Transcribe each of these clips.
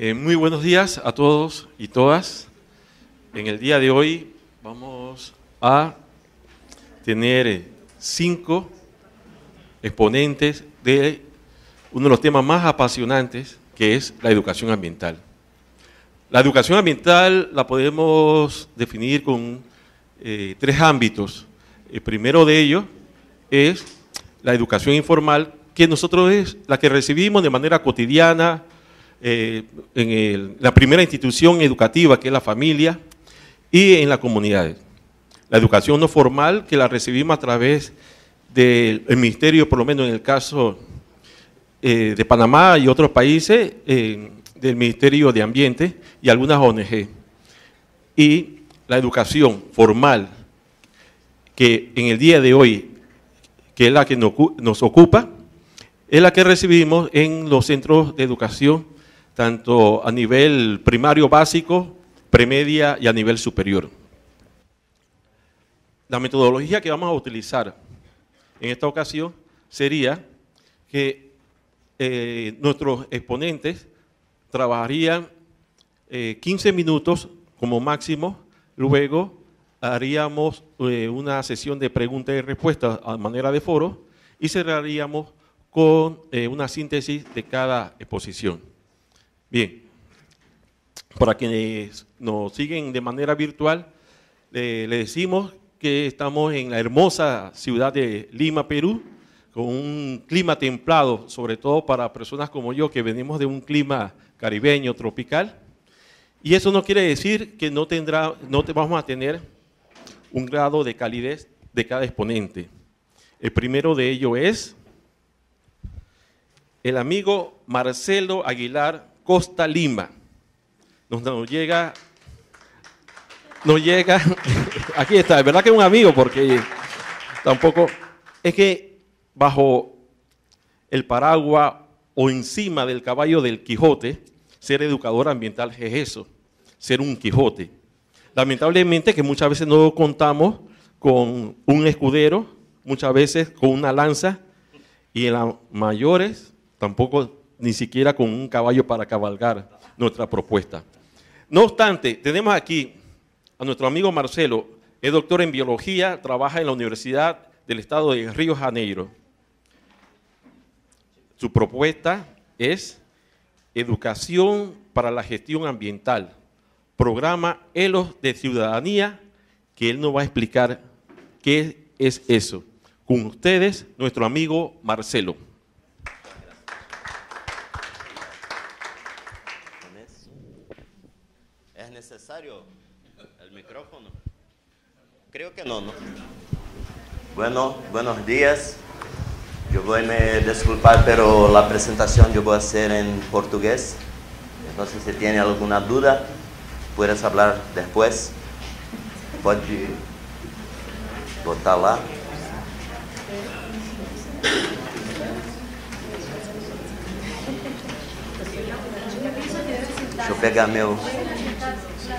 Eh, muy buenos días a todos y todas. En el día de hoy vamos a tener eh, cinco exponentes de uno de los temas más apasionantes que es la educación ambiental. La educación ambiental la podemos definir con eh, tres ámbitos. El primero de ellos es la educación informal, que nosotros es la que recibimos de manera cotidiana eh, en la primera institución educativa, que es la familia, y en las comunidades. La educación no formal, que la recibimos a través del ministerio, por lo menos en el caso eh, de Panamá y otros países, eh, del Ministerio de Ambiente y algunas ONG. Y la educación formal, que en el día de hoy, que es la que nos ocupa, es la que recibimos en los centros de educación tanto a nivel primario básico, premedia y a nivel superior. La metodología que vamos a utilizar en esta ocasión sería que eh, nuestros exponentes trabajarían 15 eh, minutos como máximo, luego haríamos eh, una sesión de preguntas y respuestas a manera de foro y cerraríamos con una síntesis de cada exposición. Bien, para quienes nos siguen de manera virtual, le decimos que estamos en la hermosa ciudad de Lima, Perú, con un clima templado, sobre todo para personas como yo que venimos de un clima caribeño, tropical. Y eso no quiere decir que no, tendrá, no vamos a tener un grado de calidez de cada exponente. El primero de ello es el amigo Marcelo Aguilar Costa Lima. Nos, nos llega, nos llega, aquí está, es verdad que es un amigo porque tampoco, es que bajo el paraguas o encima del caballo del Quijote, ser educador ambiental es eso, ser un Quijote. Lamentablemente que muchas veces no contamos con un escudero, muchas veces con una lanza, y en las mayores tampoco ni siquiera con un caballo para cabalgar nuestra propuesta. No obstante, tenemos aquí a nuestro amigo Marcelo, es doctor en biología, trabaja en la Universidad del Estado de Río Janeiro. Su propuesta es Educación para la Gestión Ambiental, programa ELOS de Ciudadanía, que él nos va a explicar qué es eso. Con ustedes, nuestro amigo Marcelo. el micrófono? Creo que no, Bueno, buenos días. Yo voy a me disculpar, pero la presentación yo voy a hacer en portugués. Entonces, si tiene alguna duda, puedes hablar después. Puede botarla. yo Deixa eu pegar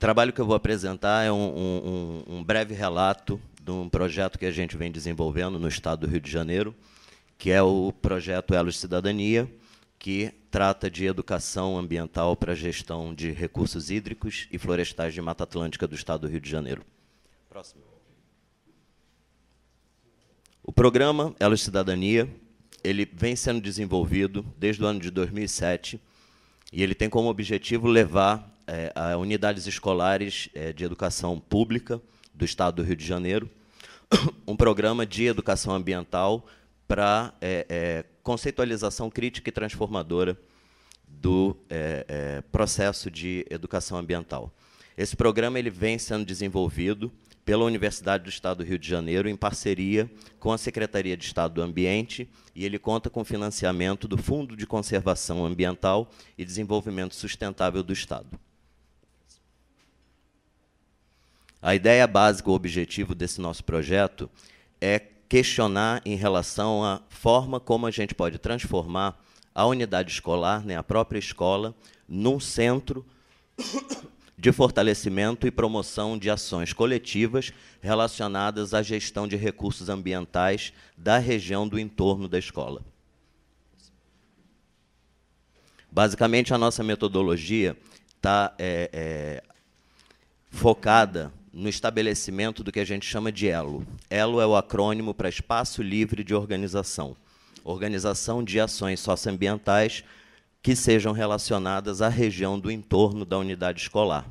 O trabalho que eu vou apresentar é um, um, um, breve relato de um projeto que a gente vem desenvolvendo no estado do Rio de Janeiro, que é o projeto Elos Cidadania, que trata de educação ambiental para gestão de recursos hídricos e florestais de Mata Atlântica do estado do Rio de Janeiro. Próximo. O programa Elos Cidadania ele vem sendo desenvolvido desde o ano de 2007 e ele tem como objetivo levar é, a unidades escolares é, de educação pública do Estado do Rio de Janeiro um programa de educação ambiental para é, é, conceitualização crítica e transformadora do é, é, processo de educação ambiental. Esse programa ele vem sendo desenvolvido pela Universidade do Estado do Rio de Janeiro em parceria com a Secretaria de Estado do Ambiente e ele conta com financiamento do Fundo de Conservação Ambiental e Desenvolvimento Sustentável do Estado. A ideia básica, o objetivo desse nosso projeto é questionar em relação à forma como a gente pode transformar a unidade escolar, né, a própria escola, num centro de fortalecimento e promoção de ações coletivas relacionadas à gestão de recursos ambientais da região do entorno da escola. Basicamente, a nossa metodologia está é, é, focada no estabelecimento do que a gente chama de ELO. ELO é o acrônimo para Espaço Livre de Organização organização de ações socioambientais que sejam relacionadas à região do entorno da unidade escolar.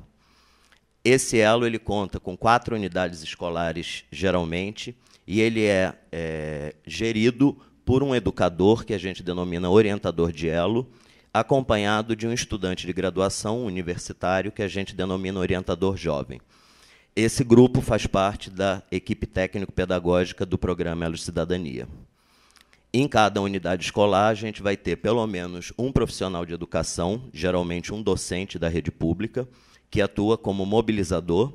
Esse elo ele conta com quatro unidades escolares, geralmente, e ele é, é gerido por um educador, que a gente denomina orientador de elo, acompanhado de um estudante de graduação universitário, que a gente denomina orientador jovem. Esse grupo faz parte da equipe técnico-pedagógica do programa Elos Cidadania. Em cada unidade escolar, a gente vai ter pelo menos um profissional de educação, geralmente um docente da rede pública, que atua como mobilizador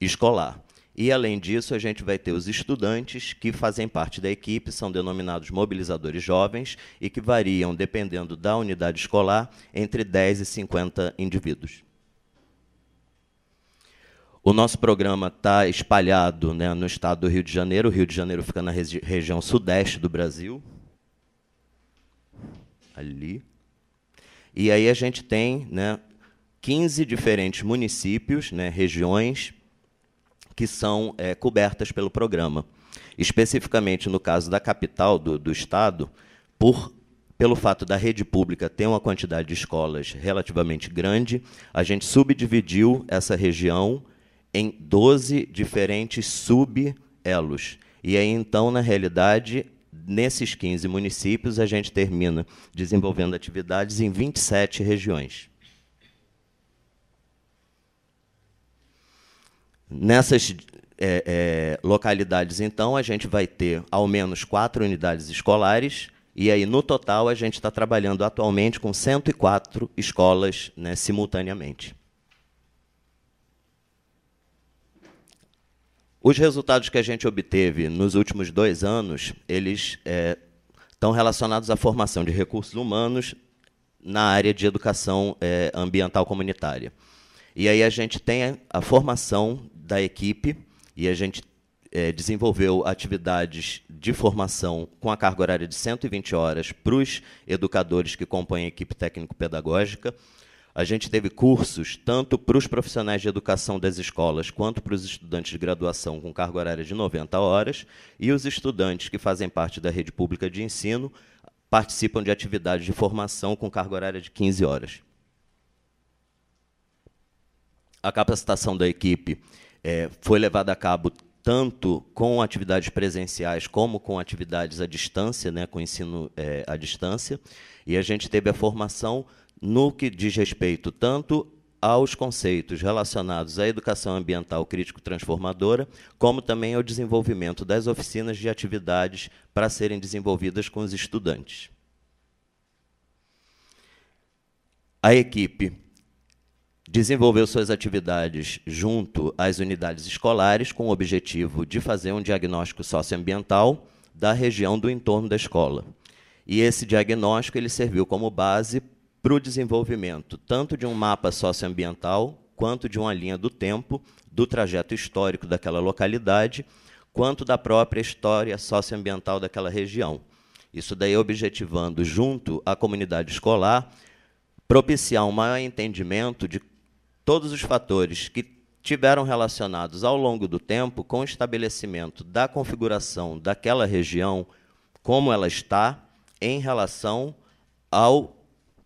escolar. E, além disso, a gente vai ter os estudantes que fazem parte da equipe, são denominados mobilizadores jovens e que variam, dependendo da unidade escolar, entre 10 e 50 indivíduos. O nosso programa está espalhado né, no estado do Rio de Janeiro. O Rio de Janeiro fica na regi região sudeste do Brasil. Ali. E aí a gente tem né, 15 diferentes municípios, né, regiões, que são é, cobertas pelo programa. Especificamente no caso da capital do, do estado, por pelo fato da rede pública ter uma quantidade de escolas relativamente grande, a gente subdividiu essa região em 12 diferentes sub-elos. E aí, então, na realidade, nesses 15 municípios, a gente termina desenvolvendo atividades em 27 regiões. Nessas é, é, localidades, então, a gente vai ter ao menos quatro unidades escolares, e aí, no total, a gente está trabalhando atualmente com 104 escolas né, simultaneamente. Os resultados que a gente obteve nos últimos dois anos, eles é, estão relacionados à formação de recursos humanos na área de educação é, ambiental comunitária. E aí a gente tem a formação da equipe e a gente é, desenvolveu atividades de formação com a carga horária de 120 horas para os educadores que compõem a equipe técnico-pedagógica. A gente teve cursos tanto para os profissionais de educação das escolas quanto para os estudantes de graduação com carga horária de 90 horas e os estudantes que fazem parte da rede pública de ensino participam de atividades de formação com carga horária de 15 horas. A capacitação da equipe é, foi levada a cabo tanto com atividades presenciais como com atividades à distância, né, com ensino é, à distância, e a gente teve a formação no que diz respeito tanto aos conceitos relacionados à educação ambiental crítico-transformadora, como também ao desenvolvimento das oficinas de atividades para serem desenvolvidas com os estudantes. A equipe desenvolveu suas atividades junto às unidades escolares com o objetivo de fazer um diagnóstico socioambiental da região do entorno da escola. E esse diagnóstico ele serviu como base para o desenvolvimento, tanto de um mapa socioambiental, quanto de uma linha do tempo, do trajeto histórico daquela localidade, quanto da própria história socioambiental daquela região. Isso daí objetivando, junto à comunidade escolar, propiciar um maior entendimento de todos os fatores que tiveram relacionados ao longo do tempo com o estabelecimento da configuração daquela região, como ela está, em relação ao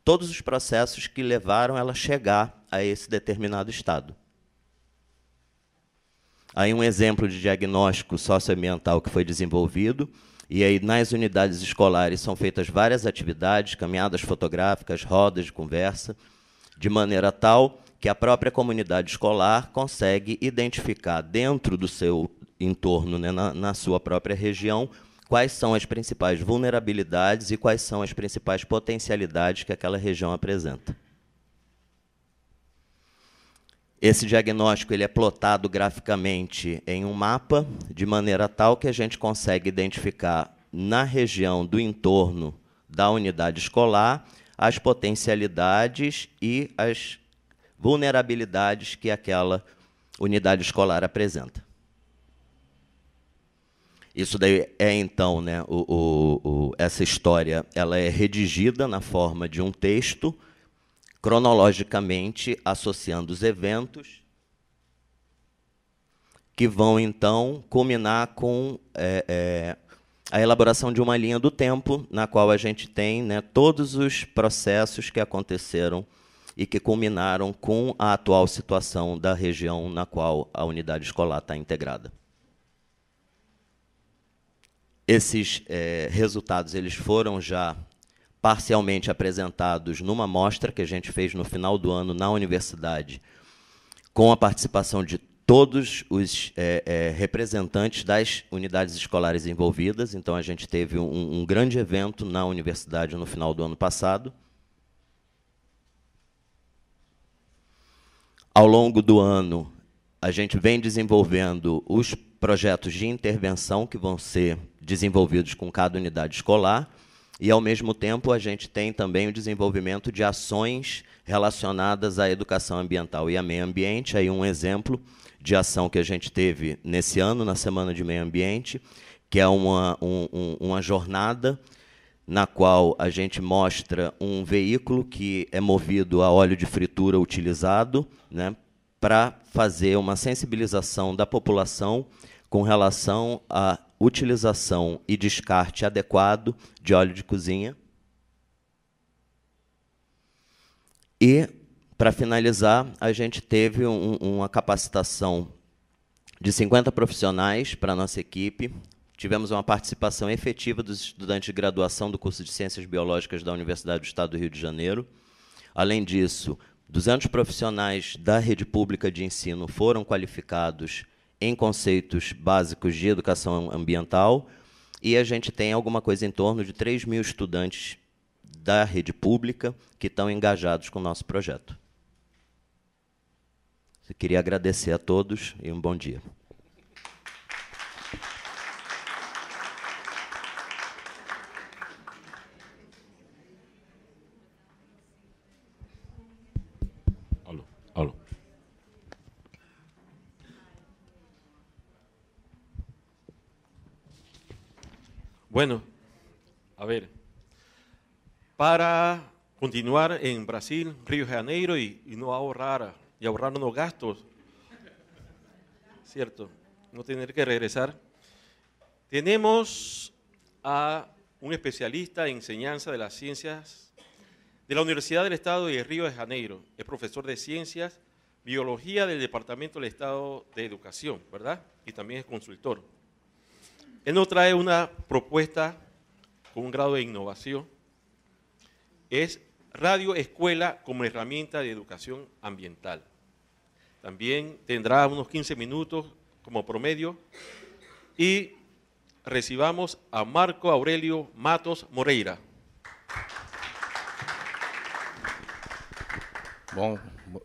todos os processos que levaram ela a chegar a esse determinado estado. Aí um exemplo de diagnóstico socioambiental que foi desenvolvido, e aí nas unidades escolares são feitas várias atividades, caminhadas fotográficas, rodas de conversa, de maneira tal que a própria comunidade escolar consegue identificar dentro do seu entorno, né, na, na sua própria região, quais são as principais vulnerabilidades e quais são as principais potencialidades que aquela região apresenta. Esse diagnóstico ele é plotado graficamente em um mapa, de maneira tal que a gente consegue identificar na região do entorno da unidade escolar as potencialidades e as vulnerabilidades que aquela unidade escolar apresenta. Isso daí é então, né, o, o, o, essa história ela é redigida na forma de um texto, cronologicamente associando os eventos, que vão então culminar com é, é, a elaboração de uma linha do tempo, na qual a gente tem né, todos os processos que aconteceram e que culminaram com a atual situação da região na qual a unidade escolar está integrada. Esses é, resultados eles foram já parcialmente apresentados numa mostra que a gente fez no final do ano na universidade, com a participação de todos os é, é, representantes das unidades escolares envolvidas. Então, a gente teve um, um grande evento na universidade no final do ano passado. Ao longo do ano, a gente vem desenvolvendo os projetos de intervenção que vão ser desenvolvidos com cada unidade escolar e, ao mesmo tempo, a gente tem também o desenvolvimento de ações relacionadas à educação ambiental e a meio ambiente. Aí um exemplo de ação que a gente teve nesse ano, na Semana de Meio Ambiente, que é uma, um, uma jornada na qual a gente mostra um veículo que é movido a óleo de fritura utilizado né, para fazer uma sensibilização da população com relação à utilização e descarte adequado de óleo de cozinha. E, para finalizar, a gente teve um, uma capacitação de 50 profissionais para a nossa equipe. Tivemos uma participação efetiva dos estudantes de graduação do curso de Ciências Biológicas da Universidade do Estado do Rio de Janeiro. Além disso, 200 profissionais da rede pública de ensino foram qualificados em conceitos básicos de educação ambiental e a gente tem alguma coisa em torno de 3 mil estudantes da rede pública que estão engajados com o nosso projeto. Eu queria agradecer a todos e um bom dia. Bueno, a ver, para continuar en Brasil, Río de Janeiro y, no ahorrar y ahorrar unos gastos, ¿cierto? No tener que regresar. Tenemos a un especialista en enseñanza de las ciencias de la Universidad del Estado de Río de Janeiro. Es profesor de ciencias, biología del Departamento del Estado de Educación, ¿verdad? Y también es consultor. Él nos trae una propuesta con un grado de innovación. Es Radio Escuela como herramienta de educación ambiental. También tendrá unos 15 minutos como promedio. Y recibamos a Marco Aurelio Matos Moreira. Bom,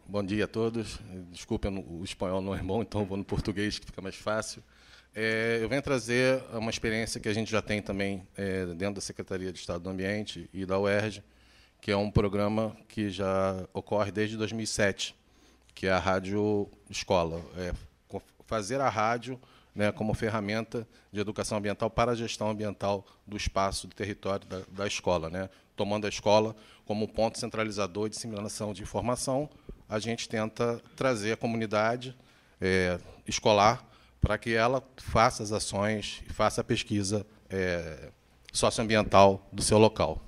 bom dia a todos. Disculpen, o espanhol não é bom, então vou no português que fica más fácil. É, eu venho trazer uma experiência que a gente já tem também é, dentro da Secretaria de Estado do Ambiente e da UERJ, que é um programa que já ocorre desde 2007, que é a Rádio Escola. É fazer a rádio né, como ferramenta de educação ambiental para a gestão ambiental do espaço, do território da, da escola. Né? Tomando a escola como ponto centralizador de disseminação de informação, a gente tenta trazer a comunidade é, escolar para que ela faça as ações e faça a pesquisa é, socioambiental do seu local.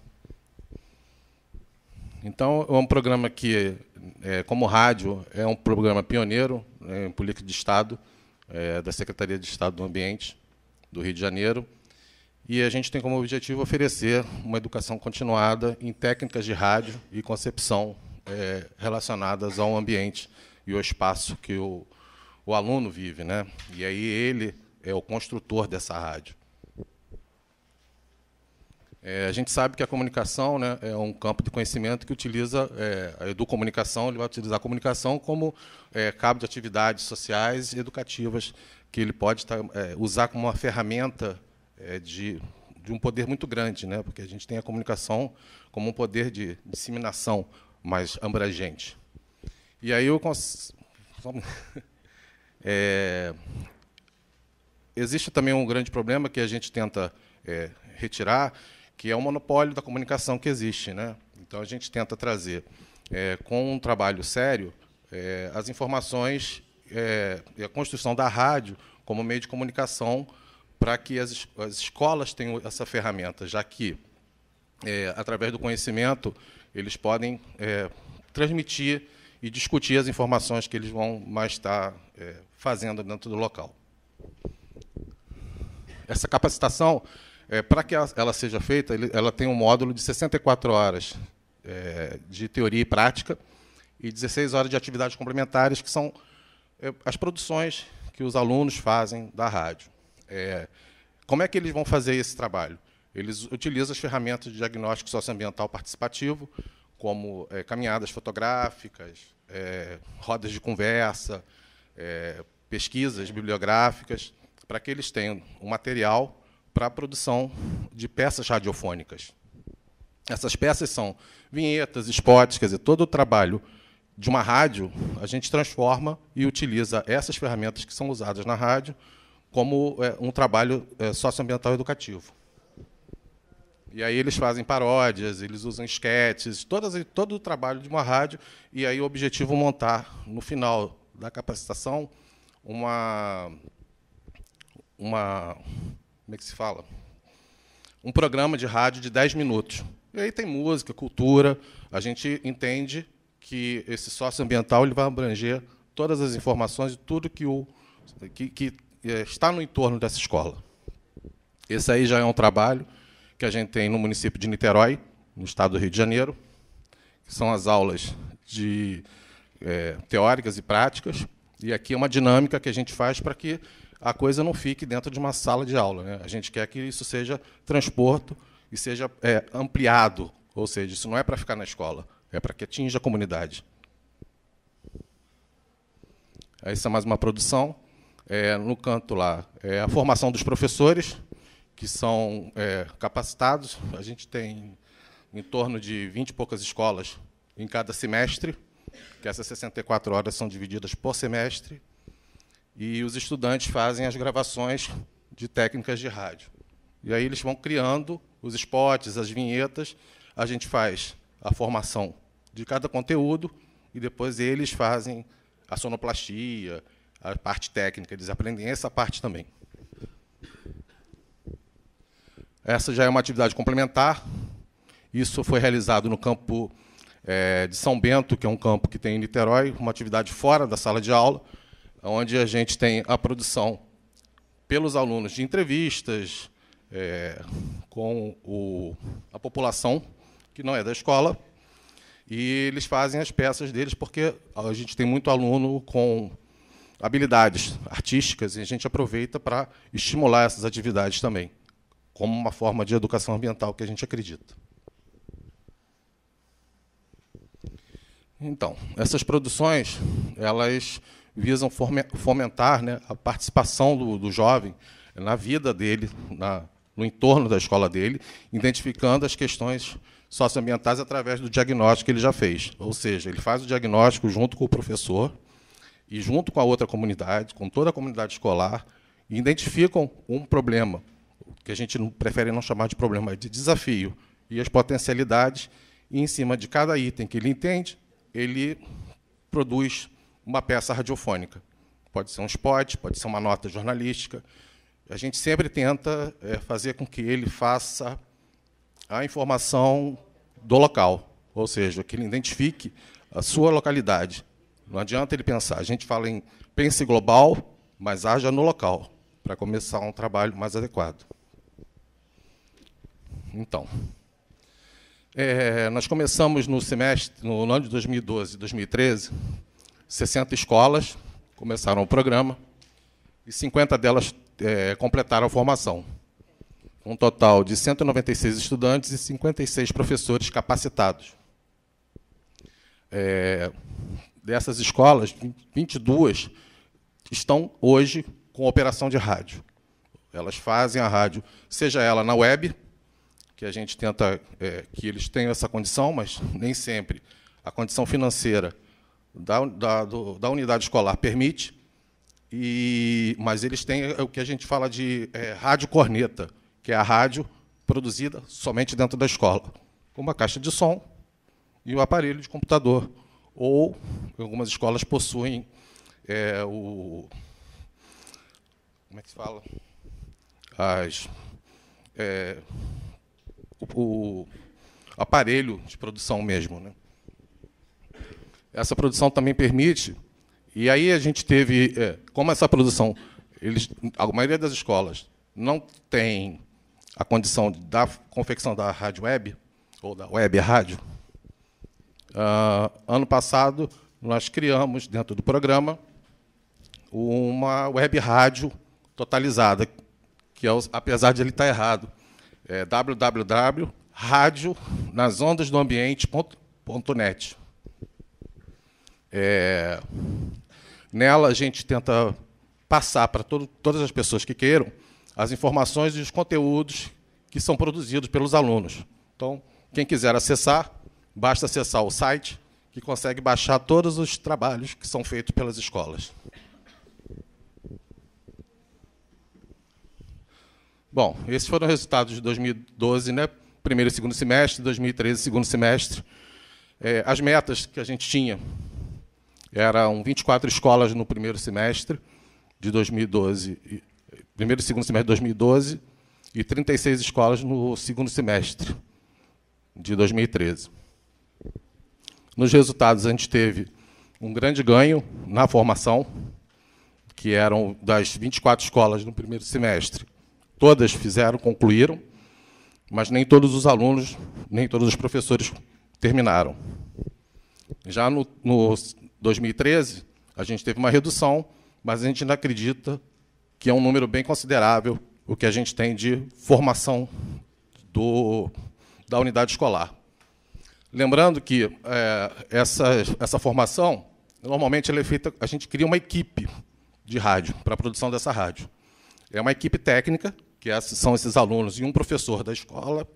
Então, é um programa que, é, como rádio, é um programa pioneiro né, em política de Estado, é, da Secretaria de Estado do Ambiente do Rio de Janeiro, e a gente tem como objetivo oferecer uma educação continuada em técnicas de rádio e concepção é, relacionadas ao ambiente e ao espaço que o o aluno vive, né? E aí ele é o construtor dessa rádio. É, a gente sabe que a comunicação né, é um campo de conhecimento que utiliza é, a educomunicação, ele vai utilizar a comunicação como é, cabo de atividades sociais e educativas que ele pode tá, é, usar como uma ferramenta é, de, de, um poder muito grande, né, porque a gente tem a comunicação como um poder de disseminação mais abrangente. E aí eu... Cons... É, existe também um grande problema que a gente tenta é, retirar, que é o monopólio da comunicação que existe. Né? Então, a gente tenta trazer, é, com um trabalho sério, é, as informações é, e a construção da rádio como meio de comunicação para que as, as, escolas tenham essa ferramenta, já que, é, através do conhecimento, eles podem transmitir e discutir as informações que eles vão mais estar é, fazendo dentro do local. Essa capacitação, é, para que ela seja feita, ela tem um módulo de 64 horas é, de teoria e prática e 16 horas de atividades complementares, que são é, as produções que os alunos fazem da rádio. É, como é que eles vão fazer esse trabalho? Eles utilizam as ferramentas de diagnóstico socioambiental participativo, como é, caminhadas fotográficas, é, rodas de conversa, é, pesquisas bibliográficas, para que eles tenham o um material para a produção de peças radiofônicas. Essas peças são vinhetas, spots, quer dizer, todo o trabalho de uma rádio, a gente transforma e utiliza essas ferramentas que são usadas na rádio como é, um trabalho é, socioambiental educativo. E aí eles fazem paródias, eles usam esquetes, todas, todo o trabalho de uma rádio. E aí o objetivo é montar, no final da capacitação, uma, uma como é que se fala? Um programa de rádio de 10 minutos. E aí tem música, cultura. A gente entende que esse ambiental ele vai abranger todas as informações e tudo que, o, que, que eh, está no entorno dessa escola. Esse aí já é um trabalho que a gente tem no município de Niterói, no estado do Rio de Janeiro, que são as aulas de é, teóricas e práticas. E aqui é uma dinâmica que a gente faz para que a coisa não fique dentro de uma sala de aula. Né? A gente quer que isso seja transporto e seja é, ampliado, ou seja, isso não é para ficar na escola, é para que atinja a comunidade. Essa é mais uma produção. É, no canto lá é a formação dos professores, que são é, capacitados. A gente tem em torno de 20 e poucas escolas em cada semestre, que essas 64 horas são divididas por semestre, e os estudantes fazem as gravações de técnicas de rádio. E aí eles vão criando os spots, as vinhetas, a gente faz a formação de cada conteúdo e depois eles fazem a sonoplastia, a parte técnica, eles aprendem essa parte também. Essa já é uma atividade complementar. Isso foi realizado no campo é, de São Bento, que é um campo que tem em Niterói, uma atividade fora da sala de aula, onde a gente tem a produção pelos alunos de entrevistas é, com o, a população que não é da escola, e eles fazem as peças deles, porque a gente tem muito aluno com habilidades artísticas e a gente aproveita para estimular essas atividades também como uma forma de educação ambiental que a gente acredita. Então, essas produções elas visam fomentar né, a participação do, do, jovem na vida dele, na, no entorno da escola dele, identificando as questões socioambientais através do diagnóstico que ele já fez. Ou seja, ele faz o diagnóstico junto com o professor e junto com a outra comunidade, com toda a comunidade escolar, e identificam um problema, que a gente não, prefere não chamar de problema, é de desafio, e as potencialidades, e em cima de cada item que ele entende, ele produz uma peça radiofônica. Pode ser um spot, pode ser uma nota jornalística. A gente sempre tenta é, fazer com que ele faça a informação do local, ou seja, que ele identifique a sua localidade. Não adianta ele pensar. A gente fala em pense global, mas haja no local, para começar um trabalho mais adequado. Então, é, nós começamos no semestre, no ano de 2012, 2013, 60 escolas começaram o programa e 50 delas é, completaram a formação. Um total de 196 estudantes e 56 professores capacitados. É, dessas escolas, 22 estão hoje com operação de rádio. Elas fazem a rádio, seja ela na web, que a gente tenta é, que eles tenham essa condição, mas nem sempre a condição financeira da, da, do, da unidade escolar permite, e, mas eles têm é o que a gente fala de é, rádio corneta, que é a rádio produzida somente dentro da escola, com uma caixa de som e um aparelho de computador. Ou algumas escolas possuem é, o. Como é que se fala? As. É, o, o aparelho de produção mesmo. Né? Essa produção também permite, e aí a gente teve, é, como essa produção, eles, a maioria das escolas não tem a condição da confecção da rádio web, ou da web rádio, uh, ano passado nós criamos, dentro do programa, uma web rádio totalizada, que é, apesar de ele estar errado, é www.radionasondasdoambiente.net. É, nela a gente tenta passar para todo, todas as pessoas que queiram as informações e os conteúdos que são produzidos pelos alunos. Então, quem quiser acessar, basta acessar o site que consegue baixar todos os trabalhos que são feitos pelas escolas. Bom, esses foram os resultados de 2012, né? primeiro e segundo semestre, 2013 segundo semestre. É, as metas que a gente tinha eram 24 escolas no primeiro semestre de 2012, primeiro e segundo semestre de 2012, e 36 escolas no segundo semestre de 2013. Nos resultados, a gente teve um grande ganho na formação, que eram das 24 escolas no primeiro semestre, Todas fizeram, concluíram, mas nem todos os alunos, nem todos os professores terminaram. Já no, no 2013, a gente teve uma redução, mas a gente ainda acredita que é um número bem considerável o que a gente tem de formação do, da unidade escolar. Lembrando que é, essa, essa formação, normalmente ela é feita, a gente cria uma equipe de rádio, para a produção dessa rádio. É uma equipe técnica que é, são esses alunos, e um professor da escola,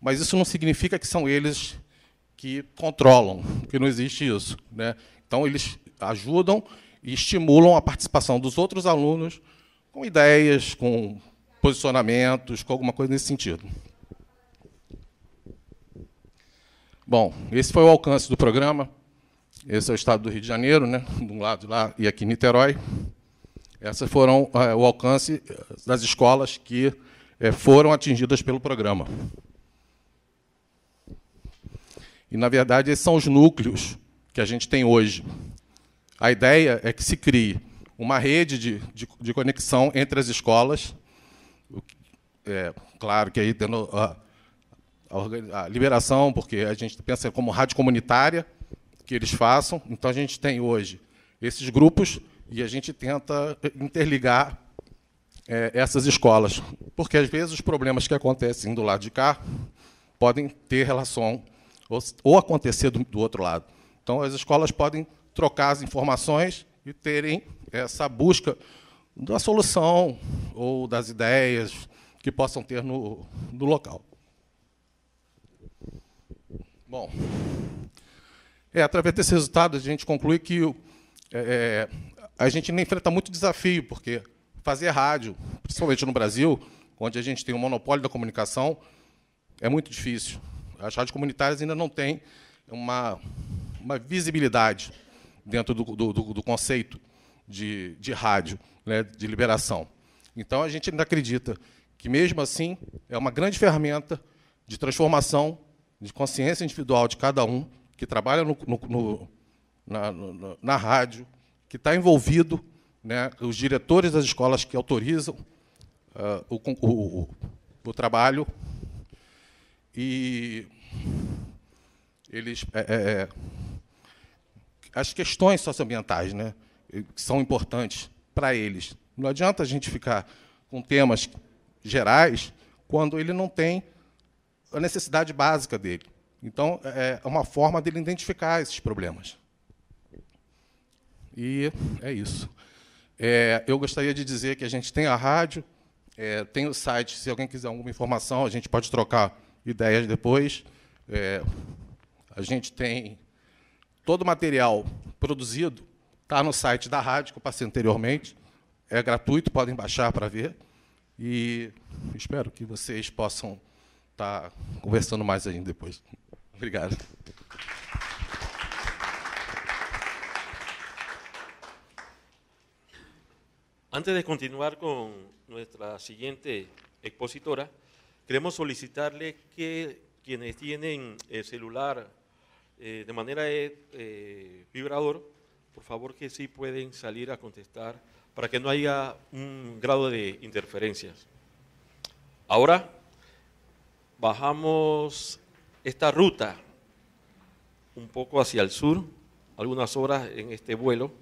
mas isso não significa que são eles que controlam, porque não existe isso. Né? Então, eles ajudam e estimulam a participação dos outros alunos com ideias, com posicionamentos, com alguma coisa nesse sentido. Bom, esse foi o alcance do programa. Esse é o estado do Rio de Janeiro, né? de um lado lá e aqui Niterói. Essas foram é, o alcance eh, das escolas que é, foram atingidas pelo programa. E, na verdade, esses são os núcleos que a gente tem hoje. A ideia é que se crie uma rede de, de, de conexão entre as escolas, é, claro que aí tendo a, a, a, liberação, porque a gente pensa como rádio comunitária que eles façam. Então a gente tem hoje esses grupos e a gente tenta interligar é, essas escolas, porque às vezes os problemas que acontecem do lado de cá podem ter relação ou, ou acontecer do, do outro lado. Então, as escolas podem trocar as informações e terem essa busca da solução ou das ideias que possam ter no, no local. Bom, é, através desse resultado, a gente conclui que é, é a gente enfrenta muito desafio, porque fazer rádio, principalmente no Brasil, onde a gente tem o um monopólio da comunicação, é muito difícil. As rádios comunitárias ainda não têm uma, uma visibilidade dentro do, do, do conceito de, de rádio, né, de liberação. Então, a gente ainda acredita que, mesmo assim, é uma grande ferramenta de transformação de consciência individual de cada um que trabalha no, no, no, na, na rádio, que está envolvido, né, os diretores das escolas que autorizam uh, o, o, o, trabalho, e eles, é, é, é as questões socioambientais né, que são importantes para eles. Não adianta a gente ficar com temas gerais quando ele não tem a necessidade básica dele. Então, é, é uma forma dele identificar esses problemas. E é isso. É, eu gostaria de dizer que a gente tem a rádio, é, tem o site, se alguém quiser alguma informação, a gente pode trocar ideias depois. É, a gente tem todo o material produzido, está no site da rádio, que eu passei anteriormente. É gratuito, podem baixar para ver. E espero que vocês possam estar tá conversando mais ainda depois. Obrigado. Antes de continuar con nuestra siguiente expositora, queremos solicitarle que quienes tienen el celular eh, de manera eh, eh, vibrador, por favor que sí pueden salir a contestar para que no haya un grado de interferencias. Ahora bajamos esta ruta un poco hacia el sur, algunas horas en este vuelo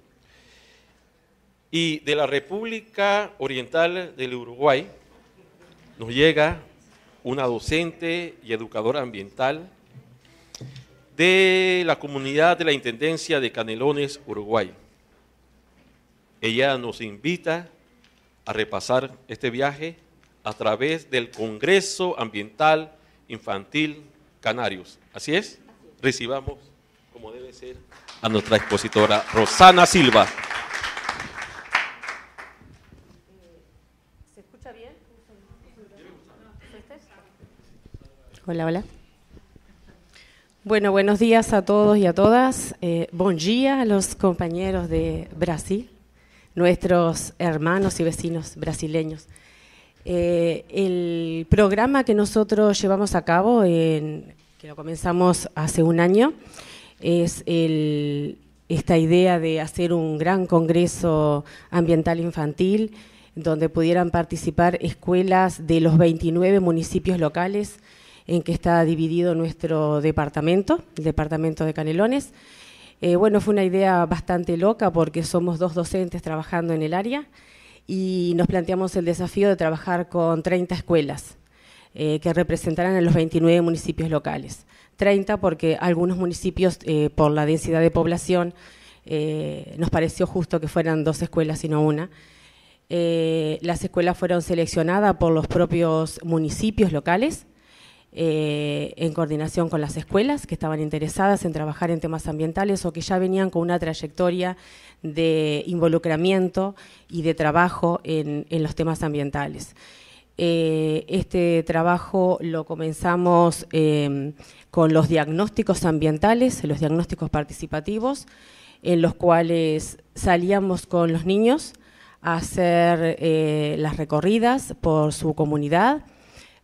y de la República Oriental del Uruguay nos llega una docente y educadora ambiental de la comunidad de la Intendencia de Canelones, Uruguay. Ella nos invita a repasar este viaje a través del Congreso Ambiental Infantil Canarios. Así es, recibamos, como debe ser, a nuestra expositora Rosana Silva. Hola, hola. Bueno, buenos días a todos y a todas. Eh, bon día a los compañeros de Brasil, nuestros hermanos y vecinos brasileños. Eh, el programa que nosotros llevamos a cabo, que lo comenzamos hace un año, es esta idea de hacer un gran congreso ambiental infantil donde pudieran participar escuelas de los 29 municipios locales en que está dividido nuestro departamento, el departamento de Canelones. Eh, bueno, fue una idea bastante loca porque somos dos docentes trabajando en el área y nos planteamos el desafío de trabajar con 30 escuelas eh, que representarán a los 29 municipios locales. 30 porque algunos municipios, eh, por la densidad de población, nos pareció justo que fueran dos escuelas y no una. las escuelas fueron seleccionadas por los propios municipios locales eh, en coordinación con las escuelas que estaban interesadas en trabajar en temas ambientales o que ya venían con una trayectoria de involucramiento y de trabajo en, los temas ambientales. Eh, este trabajo lo comenzamos em, con los diagnósticos ambientales, los diagnósticos participativos, en los cuales salíamos con los niños a hacer eh, las recorridas por su comunidad,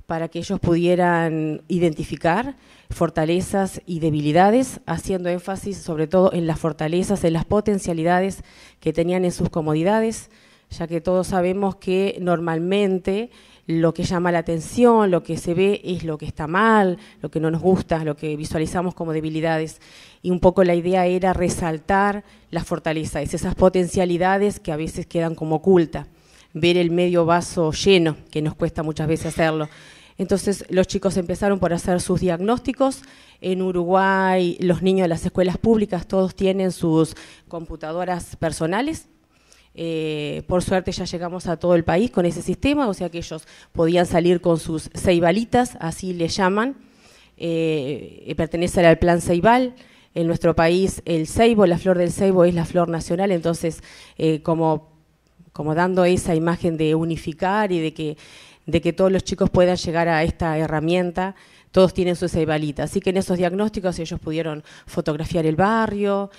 para que ellos pudieran identificar fortalezas y debilidades, haciendo énfasis sobre todo en las fortalezas, en las potencialidades que tenían en sus comodidades, ya que todos sabemos que normalmente lo que llama la atención, lo que se ve es lo que está mal, lo que no nos gusta, lo que visualizamos como debilidades. Y un poco la idea era resaltar las fortalezas, esas potencialidades que a veces quedan como ocultas ver el medio vaso lleno, que nos cuesta muchas veces hacerlo. Entonces los chicos empezaron por hacer sus diagnósticos. En Uruguay los niños de las escuelas públicas todos tienen sus computadoras personales. Eh, por suerte ya llegamos a todo el país con ese sistema, o sea que ellos podían salir con sus ceibalitas, así le llaman, eh, pertenecen al plan ceibal. En nuestro país el ceibo, la flor del ceibo es la flor nacional, entonces eh, como como dando esa imagen de unificar y de que de que todos los chicos puedan llegar a esta herramienta, todos tienen su ceibalita. Así que en esos diagnósticos ellos pudieron fotografiar el barrio,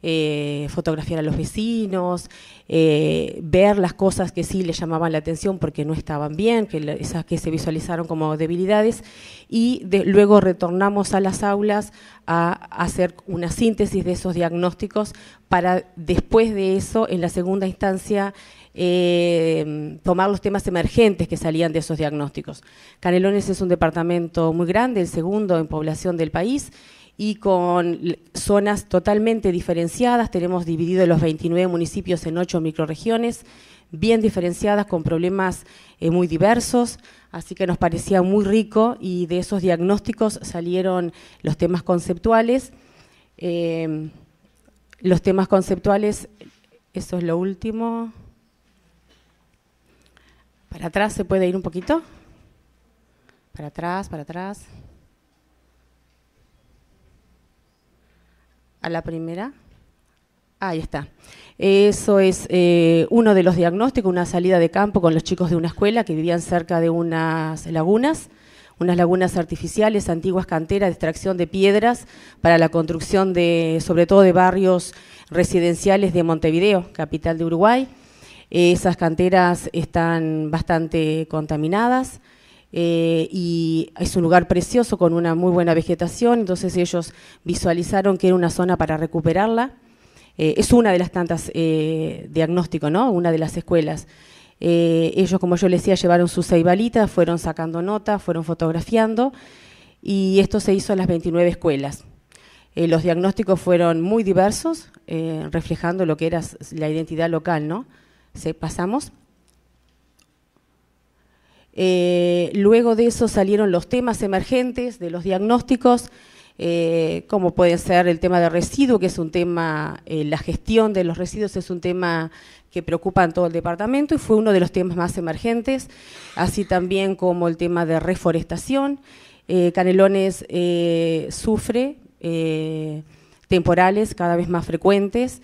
eh, fotografiar a los vecinos, eh, ver las cosas que sí les llamaban la atención porque no estaban bien, que esas que se visualizaron como debilidades, y luego retornamos a las aulas a hacer una síntesis de esos diagnósticos para después de eso, en la segunda instancia, eh, tomar los temas emergentes que salían de esos diagnósticos. Canelones es un departamento muy grande, el segundo en población del país, y con zonas totalmente diferenciadas. Tenemos dividido los 29 municipios en 8 microregiones, bien diferenciadas, con problemas eh, muy diversos. Así que nos parecía muy rico y de esos diagnósticos salieron los temas conceptuales. Eh, los temas conceptuales, eso es lo último. ¿Para atrás se puede ir un poquito? Para atrás, para atrás. A la primera. Ahí está. Eso es eh, uno de los diagnósticos, una salida de campo con los chicos de una escuela que vivían cerca de unas lagunas, unas lagunas artificiales, antiguas canteras de extracción de piedras para la construcción de, sobre todo de barrios residenciales de Montevideo, capital de Uruguay esas canteras están bastante contaminadas. Eh, y es un lugar precioso con una muy buena vegetación, entonces ellos visualizaron que era una zona para recuperarla. Eh, es una de las tantas eh, diagnósticos, ¿no? Una de las escuelas. Eh, ellos, como yo les decía, llevaron sus balitas, fueron sacando notas, fueron fotografiando y esto se hizo en las 29 escuelas. los diagnósticos fueron muy diversos, reflejando lo que era la identidad local, ¿no? ¿Pasamos? Eh, luego de eso salieron los temas emergentes de los diagnósticos, eh, como puede ser el tema de residuos, que es un tema, eh, la gestión de los residuos es un tema que preocupa en todo el departamento y fue uno de los temas más emergentes, así también como el tema de reforestación. Canelones sufre temporales cada vez más frecuentes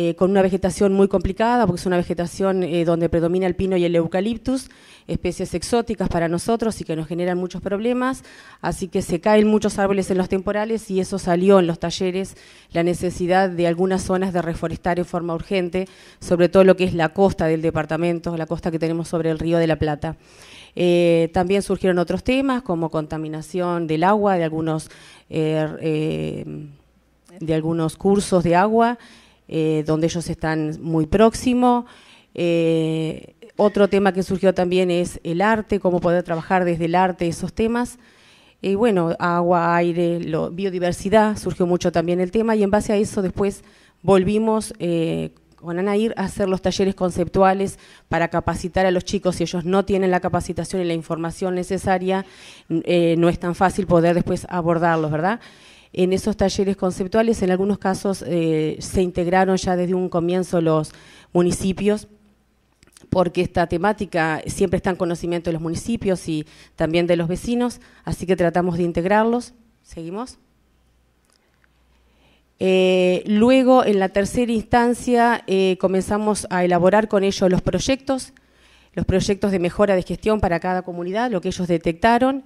eh, con una vegetación muy complicada, porque es una vegetación eh, donde predomina el pino y el eucaliptus, especies exóticas para nosotros y que nos generan muchos problemas, así que se caen muchos árboles en los temporales y eso salió en los talleres, la necesidad de algunas zonas de reforestar en forma urgente, sobre todo lo que es la costa del departamento, la costa que tenemos sobre el río de la Plata. Eh, también surgieron otros temas como contaminación del agua, de algunos, de algunos cursos de agua, eh, donde ellos están muy próximos. Eh, otro tema que surgió también es el arte, cómo poder trabajar desde el arte esos temas. Y bueno, agua, aire, biodiversidad, surgió mucho también el tema y en base a eso después volvimos eh, con Anair a hacer los talleres conceptuales para capacitar a los chicos. Si ellos no tienen la capacitación y la información necesaria, no es tan fácil poder después abordarlos, ¿verdad? en esos talleres conceptuales. En algunos casos eh, se integraron ya desde un comienzo los municipios porque esta temática siempre está en conocimiento de los municipios y también de los vecinos, así que tratamos de integrarlos. ¿Seguimos? Eh, luego, en la tercera instancia, eh, comenzamos a elaborar con ellos los proyectos, los proyectos de mejora de gestión para cada comunidad, lo que ellos detectaron.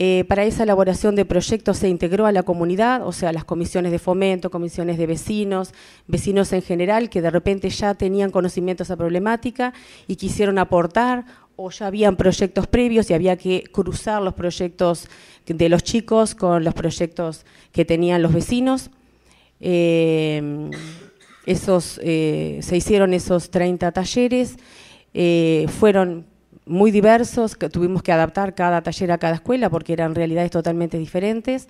Eh, para esa elaboración de proyectos se integró a la comunidad, o sea, las comisiones de fomento, comisiones de vecinos, vecinos en general que de repente ya tenían conocimiento de esa problemática y quisieron aportar o ya habían proyectos previos y había que cruzar los proyectos de los chicos con los proyectos que tenían los vecinos. Eh, esos, eh, se hicieron esos 30 talleres, fueron muy diversos, que tuvimos que adaptar cada taller a cada escuela porque eran realidades totalmente diferentes.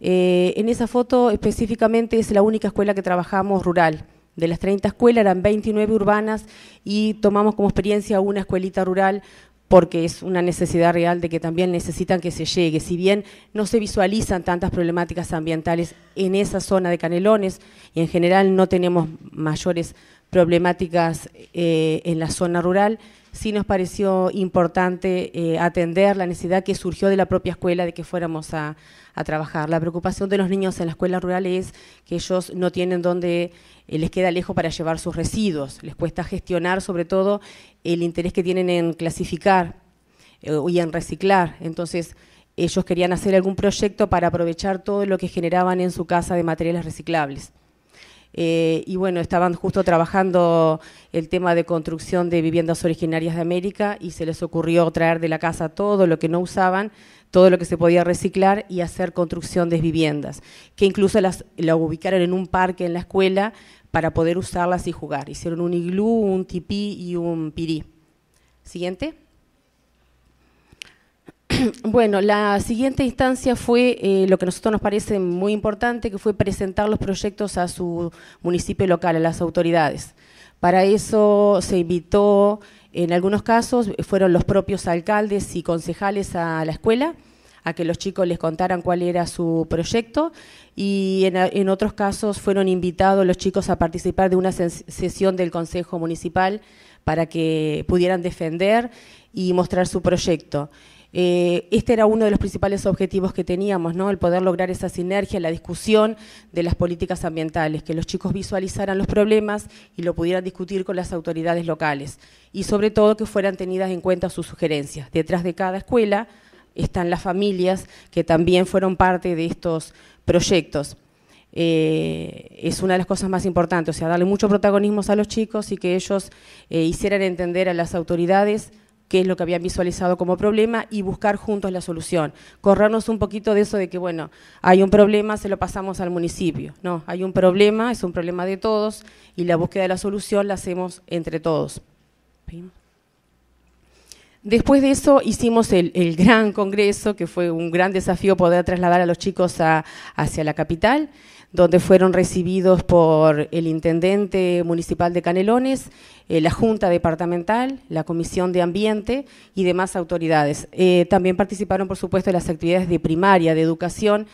Eh, en esa foto específicamente es la única escuela que trabajamos rural. De las 30 escuelas eran 29 urbanas y tomamos como experiencia una escuelita rural porque es una necesidad real de que también necesitan que se llegue. Si bien no se visualizan tantas problemáticas ambientales en esa zona de Canelones y en general no tenemos mayores problemáticas eh, en la zona rural, sí nos pareció importante eh, atender la necesidad que surgió de la propia escuela de que fuéramos a, trabajar. La preocupación de los niños en la escuela rural es que ellos no tienen dónde, eh, les queda lejos para llevar sus residuos, les cuesta gestionar sobre todo el interés que tienen en clasificar eh, y en reciclar. Entonces, ellos querían hacer algún proyecto para aprovechar todo lo que generaban en su casa de materiales reciclables. Eh, y bueno, estaban justo trabajando el tema de construcción de viviendas originarias de América y se les ocurrió traer de la casa todo lo que no usaban, todo lo que se podía reciclar y hacer construcción de viviendas, que incluso las, la ubicaron en un parque en la escuela para poder usarlas y jugar. Hicieron un iglú, un tipí y un pirí. Siguiente. Bueno, la siguiente instancia fue eh, lo que a nosotros nos parece muy importante, que fue presentar los proyectos a su municipio local, a las autoridades. Para eso se invitó, en algunos casos, fueron los propios alcaldes y concejales a la escuela, a que los chicos les contaran cuál era su proyecto y en, otros casos fueron invitados los chicos a participar de una sesión del Consejo Municipal para que pudieran defender y mostrar su proyecto. Eh, este era uno de los principales objetivos que teníamos, ¿no? el poder lograr esa sinergia, la discusión de las políticas ambientales, que los chicos visualizaran los problemas y lo pudieran discutir con las autoridades locales y sobre todo que fueran tenidas en cuenta sus sugerencias. Detrás de cada escuela están las familias que también fueron parte de estos proyectos. Eh, es una de las cosas más importantes, o sea, darle mucho protagonismo a los chicos y que ellos eh, hicieran entender a las autoridades qué es lo que habían visualizado como problema y buscar juntos la solución. Corrernos un poquito de eso de que, bueno, hay un problema, se lo pasamos al municipio. No, hay un problema, es un problema de todos y la búsqueda de la solución la hacemos entre todos. Después de eso hicimos el, gran congreso, que fue un gran desafío poder trasladar a los chicos hacia la capital donde fueron recibidos por el intendente municipal de Canelones, eh, la Junta Departamental, la Comisión de Ambiente y demás autoridades. Eh, también participaron, por supuesto, en las actividades de primaria, de educación,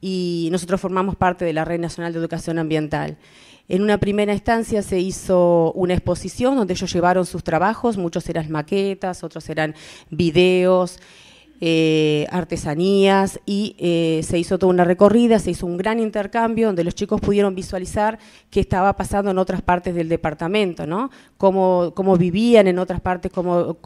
y nosotros formamos parte de la Red Nacional de Educación Ambiental. En una primera instancia se hizo una exposición donde ellos llevaron sus trabajos, muchos eran maquetas, otros eran videos, eh, artesanías y eh, se hizo toda una recorrida, se hizo un gran intercambio donde los chicos pudieron visualizar qué estaba pasando en otras partes del departamento, ¿no? cómo, vivían en otras partes, cómo,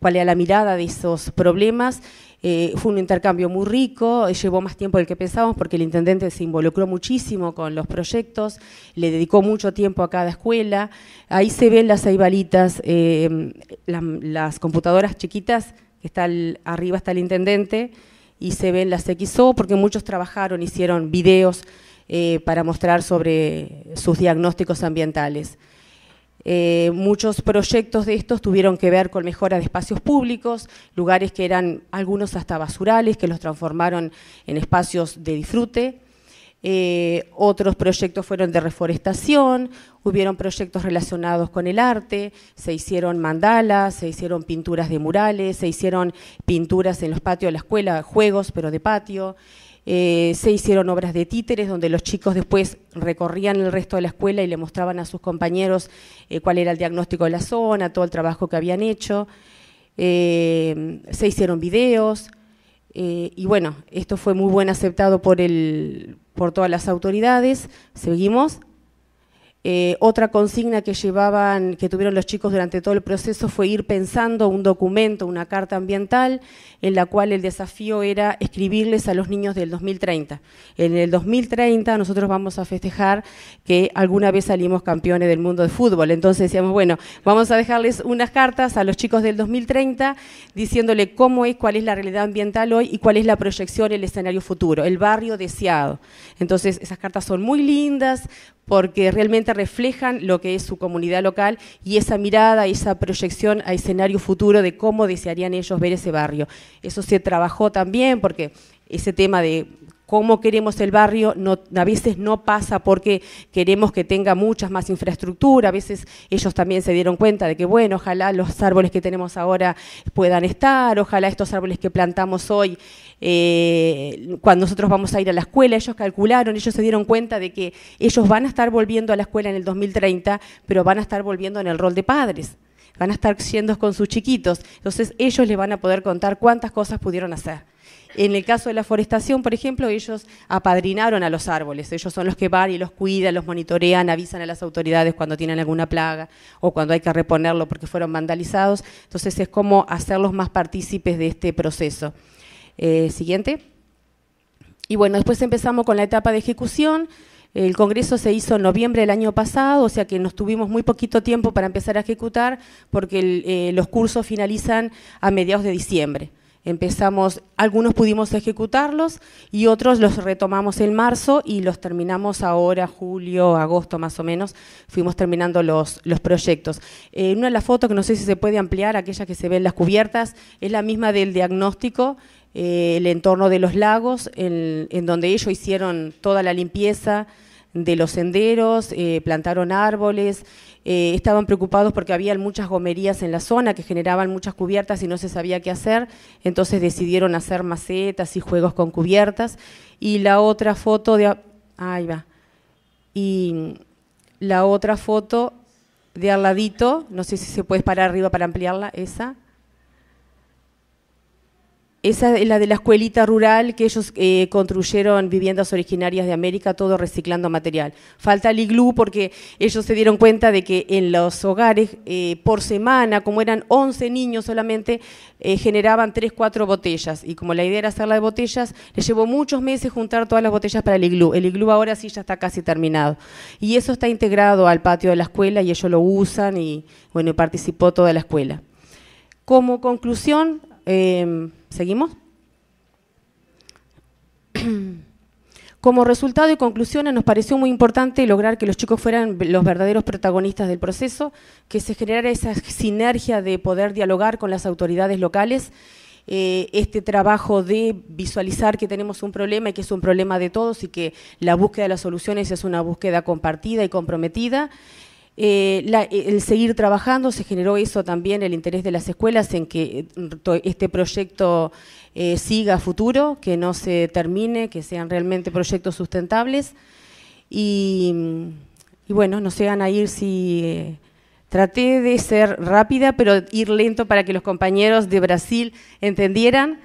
cuál era la mirada de esos problemas. Eh, fue un intercambio muy rico, llevó más tiempo del que pensábamos porque el intendente se involucró muchísimo con los proyectos, le dedicó mucho tiempo a cada escuela. Ahí se ven las aibalitas, las computadoras chiquitas que está arriba está el intendente, y se ven las XO, porque muchos trabajaron, hicieron videos eh, para mostrar sobre sus diagnósticos ambientales. Eh, muchos proyectos de estos tuvieron que ver con mejora de espacios públicos, lugares que eran algunos hasta basurales, que los transformaron en espacios de disfrute, eh, otros proyectos fueron de reforestación, hubieron proyectos relacionados con el arte, se hicieron mandalas, se hicieron pinturas de murales, se hicieron pinturas en los patios de la escuela, juegos, pero de patio. Eh, se hicieron obras de títeres donde los chicos después recorrían el resto de la escuela y le mostraban a sus compañeros eh, cuál era el diagnóstico de la zona, todo el trabajo que habían hecho. se hicieron videos y bueno, esto fue muy bien aceptado por el, por todas las autoridades. Seguimos eh, otra consigna que llevaban, que tuvieron los chicos durante todo el proceso fue ir pensando un documento, una carta ambiental, en la cual el desafío era escribirles a los niños del 2030. En el 2030 nosotros vamos a festejar que alguna vez salimos campeones del mundo de fútbol. Entonces decíamos, bueno, vamos a dejarles unas cartas a los chicos del 2030 diciéndole cómo es, cuál es la realidad ambiental hoy y cuál es la proyección, el escenario futuro, el barrio deseado. Entonces esas cartas son muy lindas porque realmente reflejan lo que es su comunidad local y esa mirada, esa proyección a escenario futuro de cómo desearían ellos ver ese barrio. Eso se trabajó también porque ese tema de cómo queremos el barrio, a veces no pasa porque queremos que tenga muchas más infraestructura, a veces ellos también se dieron cuenta de que, bueno, ojalá los árboles que tenemos ahora puedan estar, ojalá estos árboles que plantamos hoy, eh, cuando nosotros vamos a ir a la escuela, ellos calcularon, ellos se dieron cuenta de que ellos van a estar volviendo a la escuela en el 2030, pero van a estar volviendo en el rol de padres van a estar siendo con sus chiquitos. Entonces ellos les van a poder contar cuántas cosas pudieron hacer. En el caso de la forestación, por ejemplo, ellos apadrinaron a los árboles, ellos son los que van y los cuidan, los monitorean, avisan a las autoridades cuando tienen alguna plaga o cuando hay que reponerlo porque fueron vandalizados. Entonces es como hacerlos más partícipes de este proceso. Eh, siguiente. Y bueno, después empezamos con la etapa de ejecución. El Congreso se hizo en noviembre del año pasado, o sea que nos tuvimos muy poquito tiempo para empezar a ejecutar porque eh, los cursos finalizan a mediados de diciembre. Empezamos, algunos pudimos ejecutarlos y otros los retomamos en marzo y los terminamos ahora, julio, agosto más o menos, fuimos terminando los, los proyectos. Eh, una de las fotos que no sé si se puede ampliar, aquella que se ve en las cubiertas, es la misma del diagnóstico, eh, el entorno de los lagos, en donde ellos hicieron toda la limpieza de los senderos, eh, plantaron árboles, eh, estaban preocupados porque había muchas gomerías en la zona que generaban muchas cubiertas y no se sabía qué hacer, entonces decidieron hacer macetas y juegos con cubiertas. Y la otra foto de... Ahí va. Y la otra foto de al no sé si se puede parar arriba para ampliarla, esa. Esa es la de la escuelita rural que ellos eh, construyeron viviendas originarias de América, todo reciclando material. Falta el iglú porque ellos se dieron cuenta de que en los hogares eh, por semana, como eran 11 niños solamente, eh, generaban 3, 4 botellas. Y como la idea era hacerla de botellas, les llevó muchos meses juntar todas las botellas para el iglú. El iglú ahora sí ya está casi terminado. Y eso está integrado al patio de la escuela y ellos lo usan y bueno, participó toda la escuela. Como conclusión... Em, ¿Seguimos? Como resultado y conclusiones nos pareció muy importante lograr que los chicos fueran los verdaderos protagonistas del proceso, que se generara esa sinergia de poder dialogar con las autoridades locales, eh, este trabajo de visualizar que tenemos un problema y que es un problema de todos y que la búsqueda de las soluciones es una búsqueda compartida y comprometida. Eh, el seguir trabajando, se generó eso también, el interés de las escuelas en que mm, este proyecto eh, siga a futuro, que no se termine, que sean realmente proyectos sustentables. Y, bueno, no van a ir si... Eh, traté de ser rápida, pero ir lento para que los compañeros de Brasil entendieran.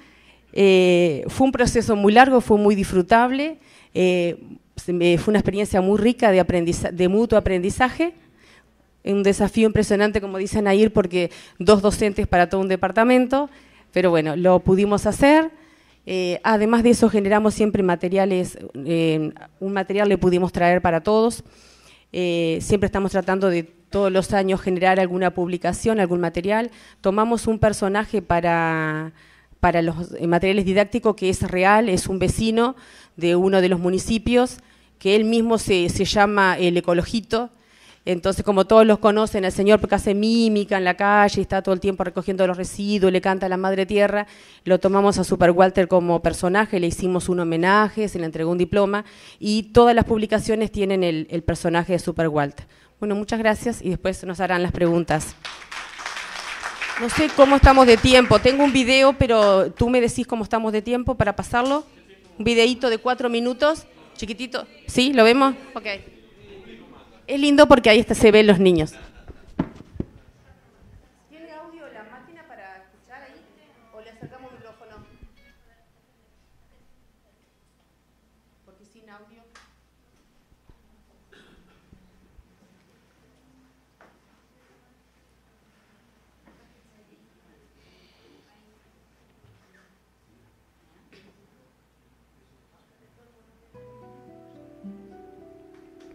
fue un proceso muy largo, fue muy disfrutable, fue una experiencia muy rica de, de mutuo aprendizaje un desafío impresionante, como dicen Nair, porque dos docentes para todo un departamento, pero bueno, lo pudimos hacer. Eh, además de eso, generamos siempre materiales, eh, un material le pudimos traer para todos. Eh, siempre estamos tratando de todos los años generar alguna publicación, algún material. Tomamos un personaje para, para los materiales didácticos que es real, es un vecino de uno de los municipios, que él mismo se, se llama el ecologito, entonces, como todos los conocen, el señor porque hace mímica en la calle, está todo el tiempo recogiendo los residuos, le canta a la madre tierra, lo tomamos a Super Walter como personaje, le hicimos un homenaje, se le entregó un diploma y todas las publicaciones tienen el, personaje de Super Walter. Bueno, muchas gracias y después nos harán las preguntas. No sé cómo estamos de tiempo. Tengo un video, pero tú me decís cómo estamos de tiempo para pasarlo. Un videíto de cuatro minutos, chiquitito. ¿Sí? ¿Lo vemos? Ok. Es lindo porque ahí está, se ven los niños.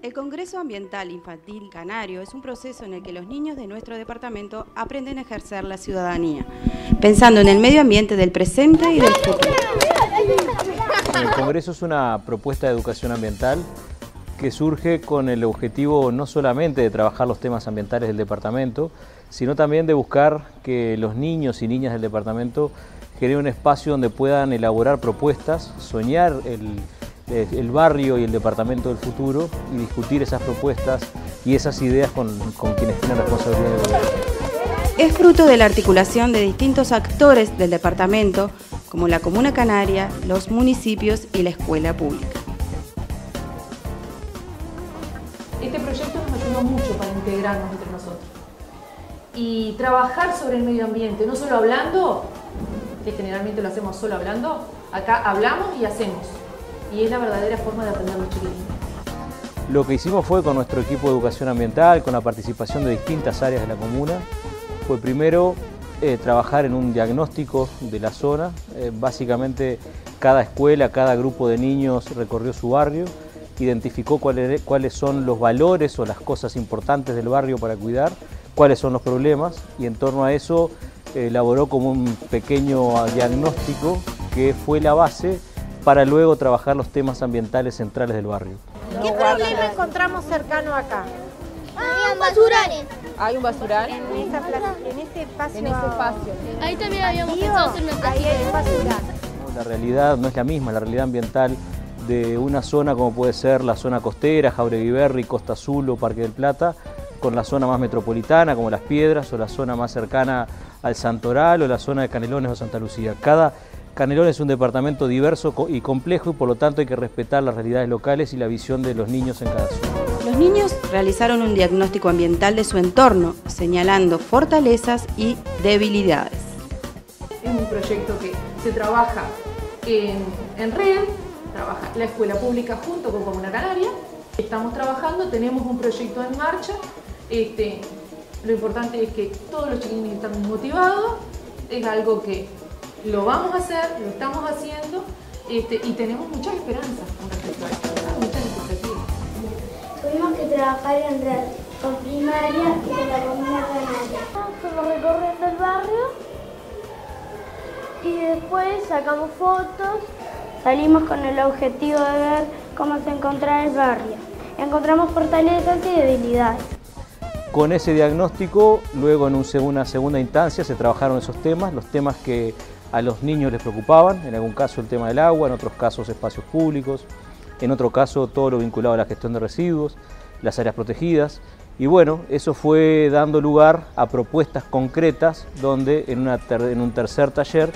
El Congreso Ambiental Infantil Canario es un proceso en el que los niños de nuestro departamento aprenden a ejercer la ciudadanía, pensando en el medio ambiente del presente y del futuro. El Congreso es una propuesta de educación ambiental que surge con el objetivo no solamente de trabajar los temas ambientales del departamento, sino también de buscar que los niños y niñas del departamento generen un espacio donde puedan elaborar propuestas, soñar el eh, el barrio y el departamento del futuro y discutir esas propuestas y esas ideas con, quienes tienen responsabilidad Es fruto de la articulación de distintos actores del departamento, como la Comuna Canaria, los municipios y la escuela pública. Este proyecto nos ayudó mucho para integrarnos entre nosotros y trabajar sobre el medio ambiente, no solo hablando, que generalmente lo hacemos solo hablando, acá hablamos y hacemos y es la verdadera forma de aprender los Lo que hicimos fue con nuestro equipo de educación ambiental, con la participación de distintas áreas de la comuna, fue primero eh, trabajar en un diagnóstico de la zona. Eh, básicamente cada escuela, cada grupo de niños recorrió su barrio, identificó cuáles, e, cuáles son los valores o las cosas importantes del barrio para cuidar, cuáles son los problemas y en torno a eso eh, elaboró como un pequeño ah, diagnóstico que fue la base para luego trabajar los temas ambientales centrales del barrio. ¿Qué problema encontramos cercano acá? Ah, hay un basural. Hay un basural. En, esa espacio. Ahí también habíamos pensado hacer Ahí un La realidad no es la misma, la realidad ambiental de una zona como puede ser la zona costera, Jaureguiberri, Costa Azul o Parque del Plata, con la zona más metropolitana como Las Piedras o la zona más cercana al Santoral o la zona de Canelones o Santa Lucía. Cada Canelón es un departamento diverso y complejo y por lo tanto hay que respetar las realidades locales y la visión de los niños en cada zona. Los niños realizaron un diagnóstico ambiental de su entorno, señalando fortalezas y debilidades. Es un proyecto que se trabaja en, red, trabaja la escuela pública junto con Comuna Canaria. Estamos trabajando, tenemos un proyecto en marcha. Este, lo importante es que todos los chiquillos están motivados. Es algo que lo vamos a hacer, lo estamos haciendo este, y tenemos muchas esperanzas con respecto a esto, Tuvimos que trabajar entre con primaria y con la comuna canaria. Fuimos recorriendo el barrio y después sacamos fotos. Salimos con el objetivo de ver cómo se encontraba el barrio. Encontramos fortalezas y debilidades. Con ese diagnóstico, luego en una segunda instancia se trabajaron esos temas, los temas que a los niños les preocupaban, en algún caso el tema del agua, en otros casos espacios públicos, en otro caso todo lo vinculado a la gestión de residuos, las áreas protegidas, y bueno, eso fue dando lugar a propuestas concretas donde en, un tercer taller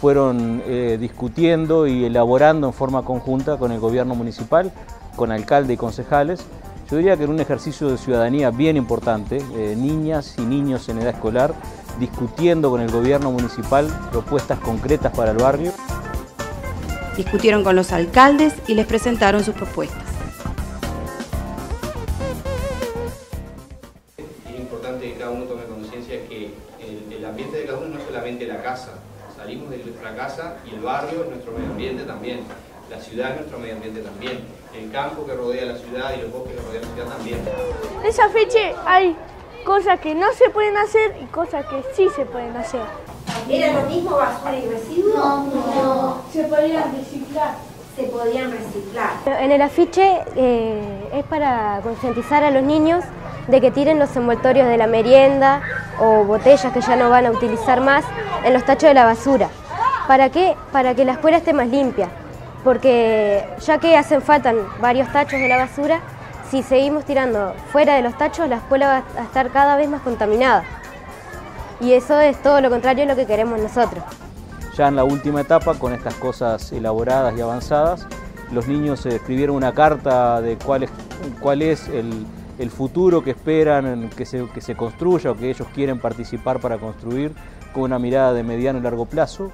fueron eh, discutiendo y elaborando en forma conjunta con el gobierno municipal, con alcalde y concejales. Yo diría que en un ejercicio de ciudadanía bien importante, eh, niñas y niños en edad escolar discutiendo con el gobierno municipal propuestas concretas para el barrio. Discutieron con los alcaldes y les presentaron sus propuestas. Es importante que cada uno tome conciencia que el, ambiente de cada uno no es solamente la casa. Salimos de nuestra casa y el barrio es nuestro medio ambiente también. La ciudad es nuestro medio ambiente también. El campo que rodea la ciudad y los bosques que rodean la ciudad también. Esa fecha cosas que no se pueden hacer y cosas que sí se pueden hacer. ¿Era lo mismo basura y residuos? No, no. Se podían reciclar. Se podían reciclar. En el afiche eh, es para concientizar a los niños de que tiren los envoltorios de la merienda o botellas que ya no van a utilizar más en los tachos de la basura. ¿Para qué? Para que la escuela esté más limpia, porque ya que hacen falta varios tachos de la basura, si seguimos tirando fuera de los tachos, la escuela va a estar cada vez más contaminada. Y eso es todo lo contrario a lo que queremos nosotros. Ya en la última etapa, con estas cosas elaboradas y avanzadas, los niños escribieron una carta de cuál es, el, futuro que esperan que se, construya o que ellos quieren participar para construir con una mirada de mediano y largo plazo.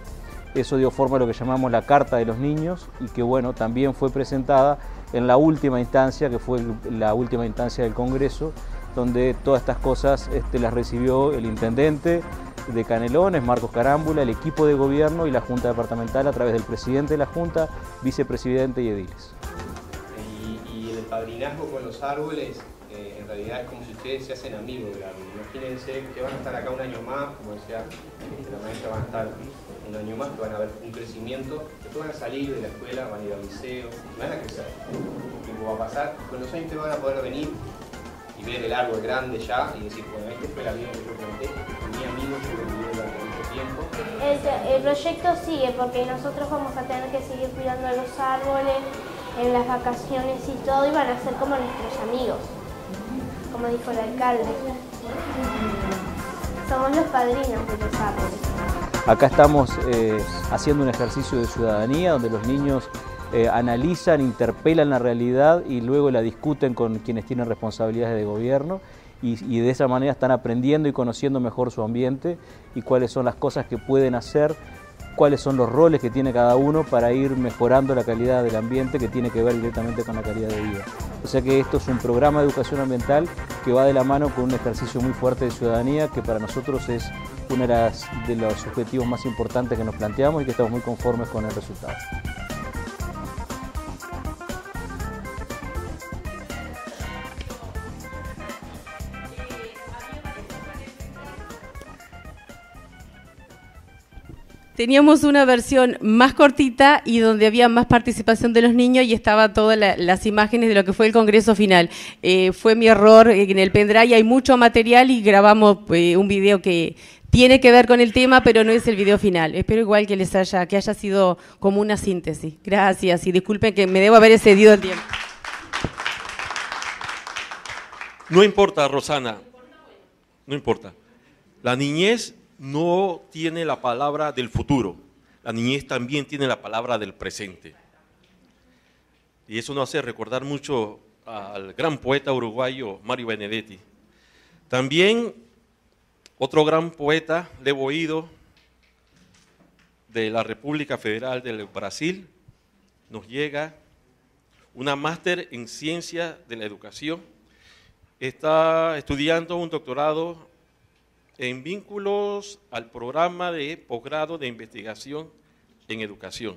Eso dio forma a lo que llamamos la Carta de los Niños y que bueno, también fue presentada en la última instancia, que fue la última instancia del Congreso, donde todas estas cosas este, las recibió el intendente de Canelones, Marcos Carámbula, el equipo de gobierno y la Junta Departamental a través del presidente de la Junta, vicepresidente y ediles. Y, el padrinazgo con los árboles, eh, en realidad es como si ustedes se hacen amigos del árbol. Imagínense que van a estar acá un año más, como decía la maestra, van a estar un año más, que van a haber un crecimiento, después van a salir de la escuela, van a ir al liceo, van a crecer. El tiempo va a pasar, con los años te van a poder venir y ver el árbol grande ya y decir, bueno, este fue el vida que yo planté, mi amigo yo lo viví durante mucho tiempo. El, el proyecto sigue porque nosotros vamos a tener que seguir cuidando los árboles en las vacaciones y todo y van a ser como nuestros amigos, como dijo el alcalde. Somos los padrinos de los árboles. Acá estamos eh, haciendo un ejercicio de ciudadanía donde los niños eh, analizan, interpelan la realidad y luego la discuten con quienes tienen responsabilidades de gobierno y, de esa manera están aprendiendo y conociendo mejor su ambiente y cuáles son las cosas que pueden hacer cuáles son los roles que tiene cada uno para ir mejorando la calidad del ambiente que tiene que ver directamente con la calidad de vida. O sea que esto es un programa de educación ambiental que va de la mano con un ejercicio muy fuerte de ciudadanía que para nosotros es uno de, de los objetivos más importantes que nos planteamos y que estamos muy conformes con el resultado. Teníamos una versión más cortita y donde había más participación de los niños y estaba todas las imágenes de lo que fue el congreso final. Eh, fue mi error en el pendrive, hay mucho material y grabamos eh, un video que tiene que ver con el tema, pero no es el video final. Espero igual que les haya que haya sido como una síntesis. Gracias y disculpen que me debo haber excedido el tiempo. No importa, Rosana. No importa. La niñez no tiene la palabra del futuro, la niñez también tiene la palabra del presente. Y eso nos hace recordar mucho al gran poeta uruguayo Mario Benedetti. También otro gran poeta, de de la República Federal del Brasil, nos llega una máster en ciencia de la educación. Está estudiando un doctorado en vínculos al programa de posgrado de investigación en educación.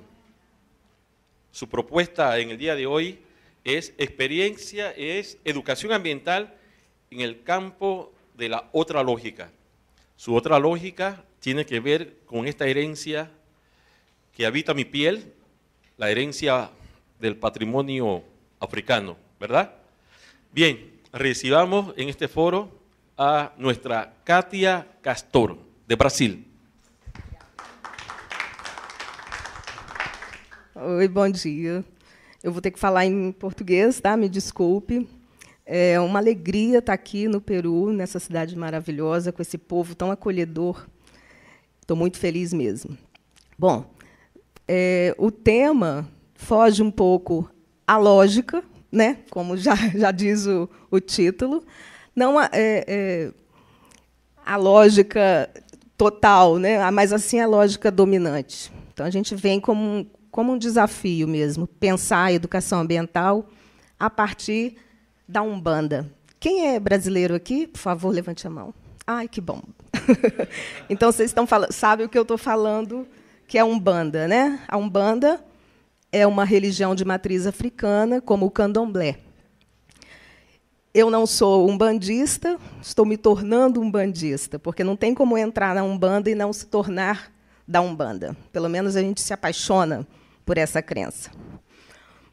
Su propuesta en el día de hoy es experiencia, es educación ambiental en el campo de la otra lógica. Su otra lógica tiene que ver con esta herencia que habita mi piel, la herencia del patrimonio africano, ¿verdad? Bien, recibamos en este foro a nuestra Katia Castor, de Brasil. Oi, bom dia. Eu vou ter que falar em português, tá? Me desculpe. É uma alegria estar tá aqui no Peru, nessa cidade maravilhosa, com esse povo tão acolhedor. Estou muito feliz mesmo. Bom, é, o tema foge um pouco à lógica, né? Como já, já diz o, o título, não a, é, é, a lógica total, né? Ah, mas assim é a lógica dominante. Então a gente vem como um, como um desafio mesmo pensar a educação ambiental a partir da Umbanda. Quem é brasileiro aqui, por favor, levante a mão. Ai, que bom. então vocês estão falando, sabem o que eu estou falando, que é a Umbanda, né? A Umbanda é uma religião de matriz africana, como o Candomblé eu não sou um bandista, estou me tornando um bandista, porque não tem como entrar na Umbanda e não se tornar da Umbanda. Pelo menos a gente se apaixona por essa crença.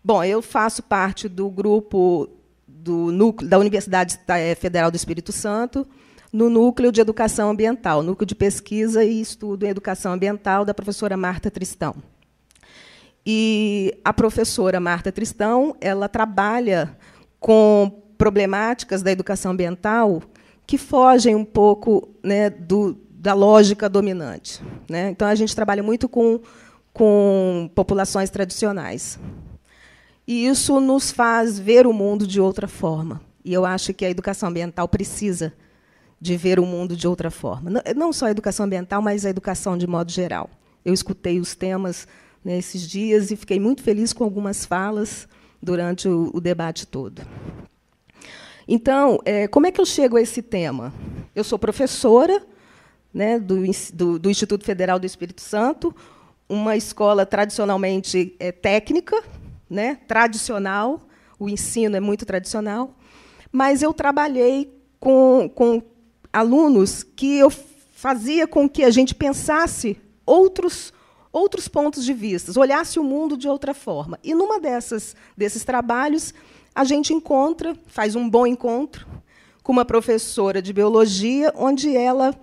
Bom, eu faço parte do grupo do núcleo, da Universidade eh, Federal do Espírito Santo, no núcleo de educação ambiental, núcleo de pesquisa e estudo em educação ambiental da professora Marta Tristão. E a professora Marta Tristão, ela trabalha com problemáticas da educação ambiental que fogem um pouco né, do, da lógica dominante. Né? Então, a gente trabalha muito com, com populações tradicionais. E isso nos faz ver o mundo de outra forma. E eu acho que a educação ambiental precisa de ver o mundo de outra forma. Não só a educação ambiental, mas a educação de modo geral. Eu escutei os temas nesses né, dias e fiquei muito feliz com algumas falas durante o, o debate todo. Então, é, como é que eu chego a esse tema? Eu sou professora né, do, do, do Instituto Federal do Espírito Santo, uma escola tradicionalmente é, técnica, né, tradicional, o ensino é muito tradicional, mas eu trabalhei com, com alunos que eu fazia com que a gente pensasse outros outros pontos de vista, olhasse o mundo de outra forma. E numa dessas desses trabalhos, a gente encontra, faz um bom encontro com uma professora de biologia, onde ela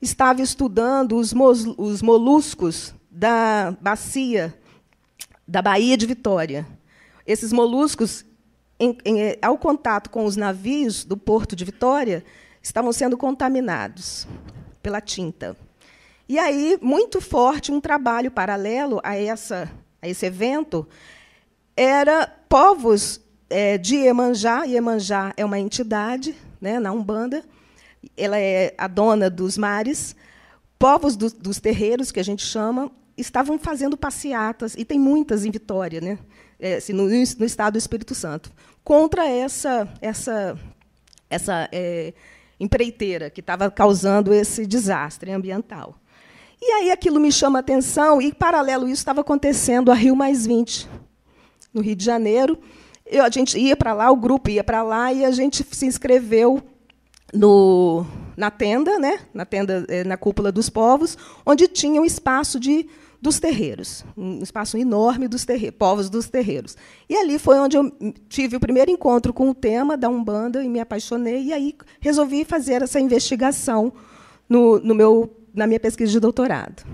estava estudando os, os moluscos da bacia da Baía de Vitória. Esses moluscos, em, em, eh, ao contato com os navios do porto de Vitória, estavam sendo contaminados pela tinta. E aí, muito forte, um trabalho paralelo a, essa, a esse evento era povos é, de Iemanjá. Iemanjá é uma entidade né, na Umbanda, ela é a dona dos mares. Povos do, dos terreiros, que a gente chama, estavam fazendo passeatas, e tem muitas em Vitória, né, é, assim, no, no, estado do Espírito Santo, contra essa, essa, essa é, empreiteira que estava causando esse desastre ambiental. E aí aquilo me chama a atenção, e, paralelo isso, estava acontecendo a Rio Mais 20, no Rio de Janeiro, eu, a gente ia para lá, o grupo ia para lá e a gente se inscreveu no, na tenda, né? na tenda é, na cúpula dos povos, onde tinha um espaço de dos terreiros, um espaço enorme dos terreiros, povos dos terreiros. E ali foi onde eu tive o primeiro encontro com o tema da Umbanda e me apaixonei, e aí resolvi fazer essa investigação no, no meu, na minha pesquisa de doutorado.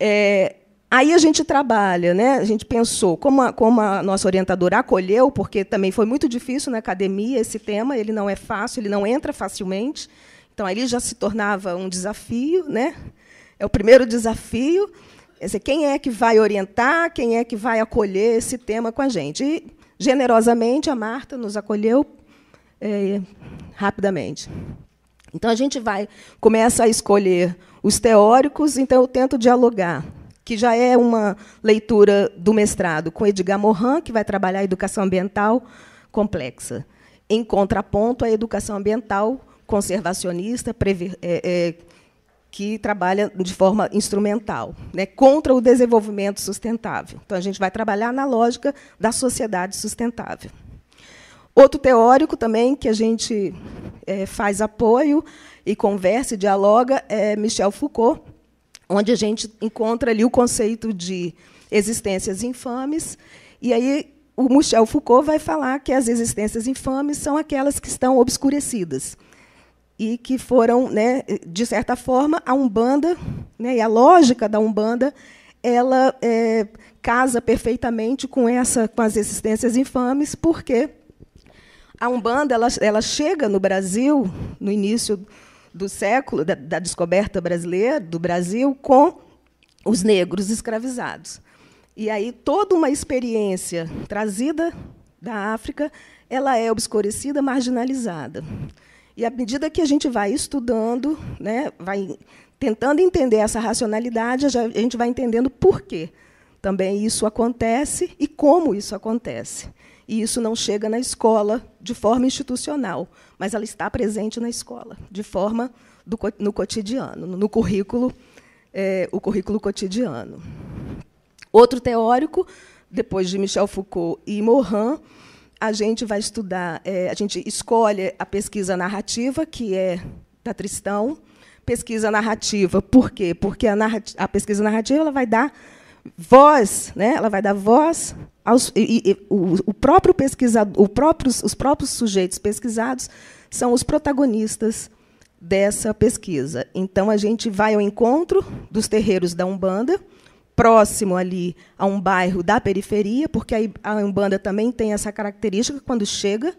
É, Aí a gente trabalha, né? a gente pensou, como a, como a nossa orientadora acolheu, porque também foi muito difícil na academia esse tema, ele não é fácil, ele não entra facilmente, então ali já se tornava um desafio, né? é o primeiro desafio, dizer, quem é que vai orientar, quem é que vai acolher esse tema com a gente. E, generosamente, a Marta nos acolheu é, rapidamente. Então, a gente vai começa a escolher os teóricos, então eu tento dialogar que já é uma leitura do mestrado, com Edgar Morin, que vai trabalhar a educação ambiental complexa, em contraponto à educação ambiental conservacionista, é, é, que trabalha de forma instrumental, né, contra o desenvolvimento sustentável. Então, a gente vai trabalhar na lógica da sociedade sustentável. Outro teórico também que a gente é, faz apoio e conversa e dialoga é Michel Foucault, onde a gente encontra ali o conceito de existências infames. E aí o Michel Foucault vai falar que as existências infames são aquelas que estão obscurecidas e que foram, né, de certa forma, a Umbanda, né, e a lógica da Umbanda, ela é, casa perfeitamente com essa, com as existências infames, porque a Umbanda ela, ela chega no Brasil no início do século, da, da descoberta brasileira, do Brasil, com os negros escravizados. E aí toda uma experiência trazida da África, ela é obscurecida, marginalizada. E à medida que a gente vai estudando, né, vai tentando entender essa racionalidade, a gente vai entendendo por que também isso acontece e como isso acontece e isso não chega na escola de forma institucional, mas ela está presente na escola, de forma do, no cotidiano, no currículo, é, o currículo cotidiano. Outro teórico, depois de Michel Foucault e Morin, a gente vai estudar, é, a gente escolhe a pesquisa narrativa, que é da Tristão, pesquisa narrativa, por quê? Porque a, narrativa, a pesquisa narrativa ela vai dar voz, né? ela vai dar voz aos, e, e, o, o, próprio pesquisador, o os próprios sujeitos pesquisados são os protagonistas dessa pesquisa. Então, a gente vai ao encontro dos terreiros da Umbanda, próximo ali a um bairro da periferia, porque a Umbanda também tem essa característica, quando chega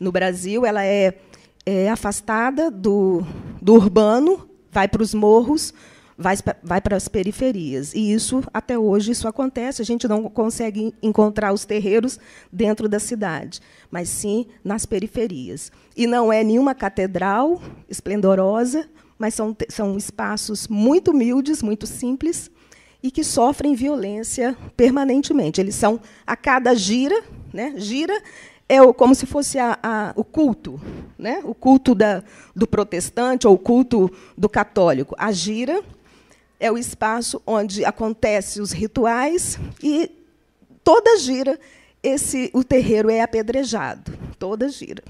no Brasil, ela é, é afastada do, do urbano, vai para os morros, vai, vai para as periferias. E isso, até hoje, isso acontece. A gente não consegue encontrar os terreiros dentro da cidade, mas sim nas periferias. E não é nenhuma catedral esplendorosa, mas são, são espaços muito humildes, muito simples, e que sofrem violência permanentemente. Eles são, a cada gira, né, gira é como se fosse a, a, o culto, né? o culto da, do protestante ou o culto do católico. A gira é o espaço onde acontecem os rituais e toda gira esse o terreiro é apedrejado, toda gira.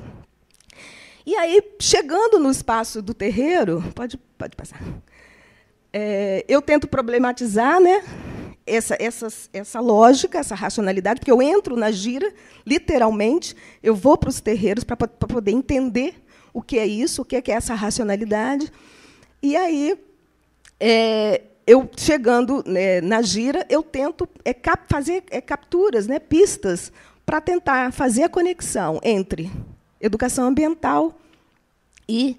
E aí, chegando no espaço do terreiro, pode, pode passar. É, eu tento problematizar né, essa, essa, essa lógica, essa racionalidade, porque eu entro na gira, literalmente, eu vou para os terreiros para poder entender o que é isso, o que é, que é essa racionalidade. E aí é, eu chegando né, na gira, eu tento é, cap, fazer é, capturas, né, pistas, para tentar fazer a conexão entre educação ambiental e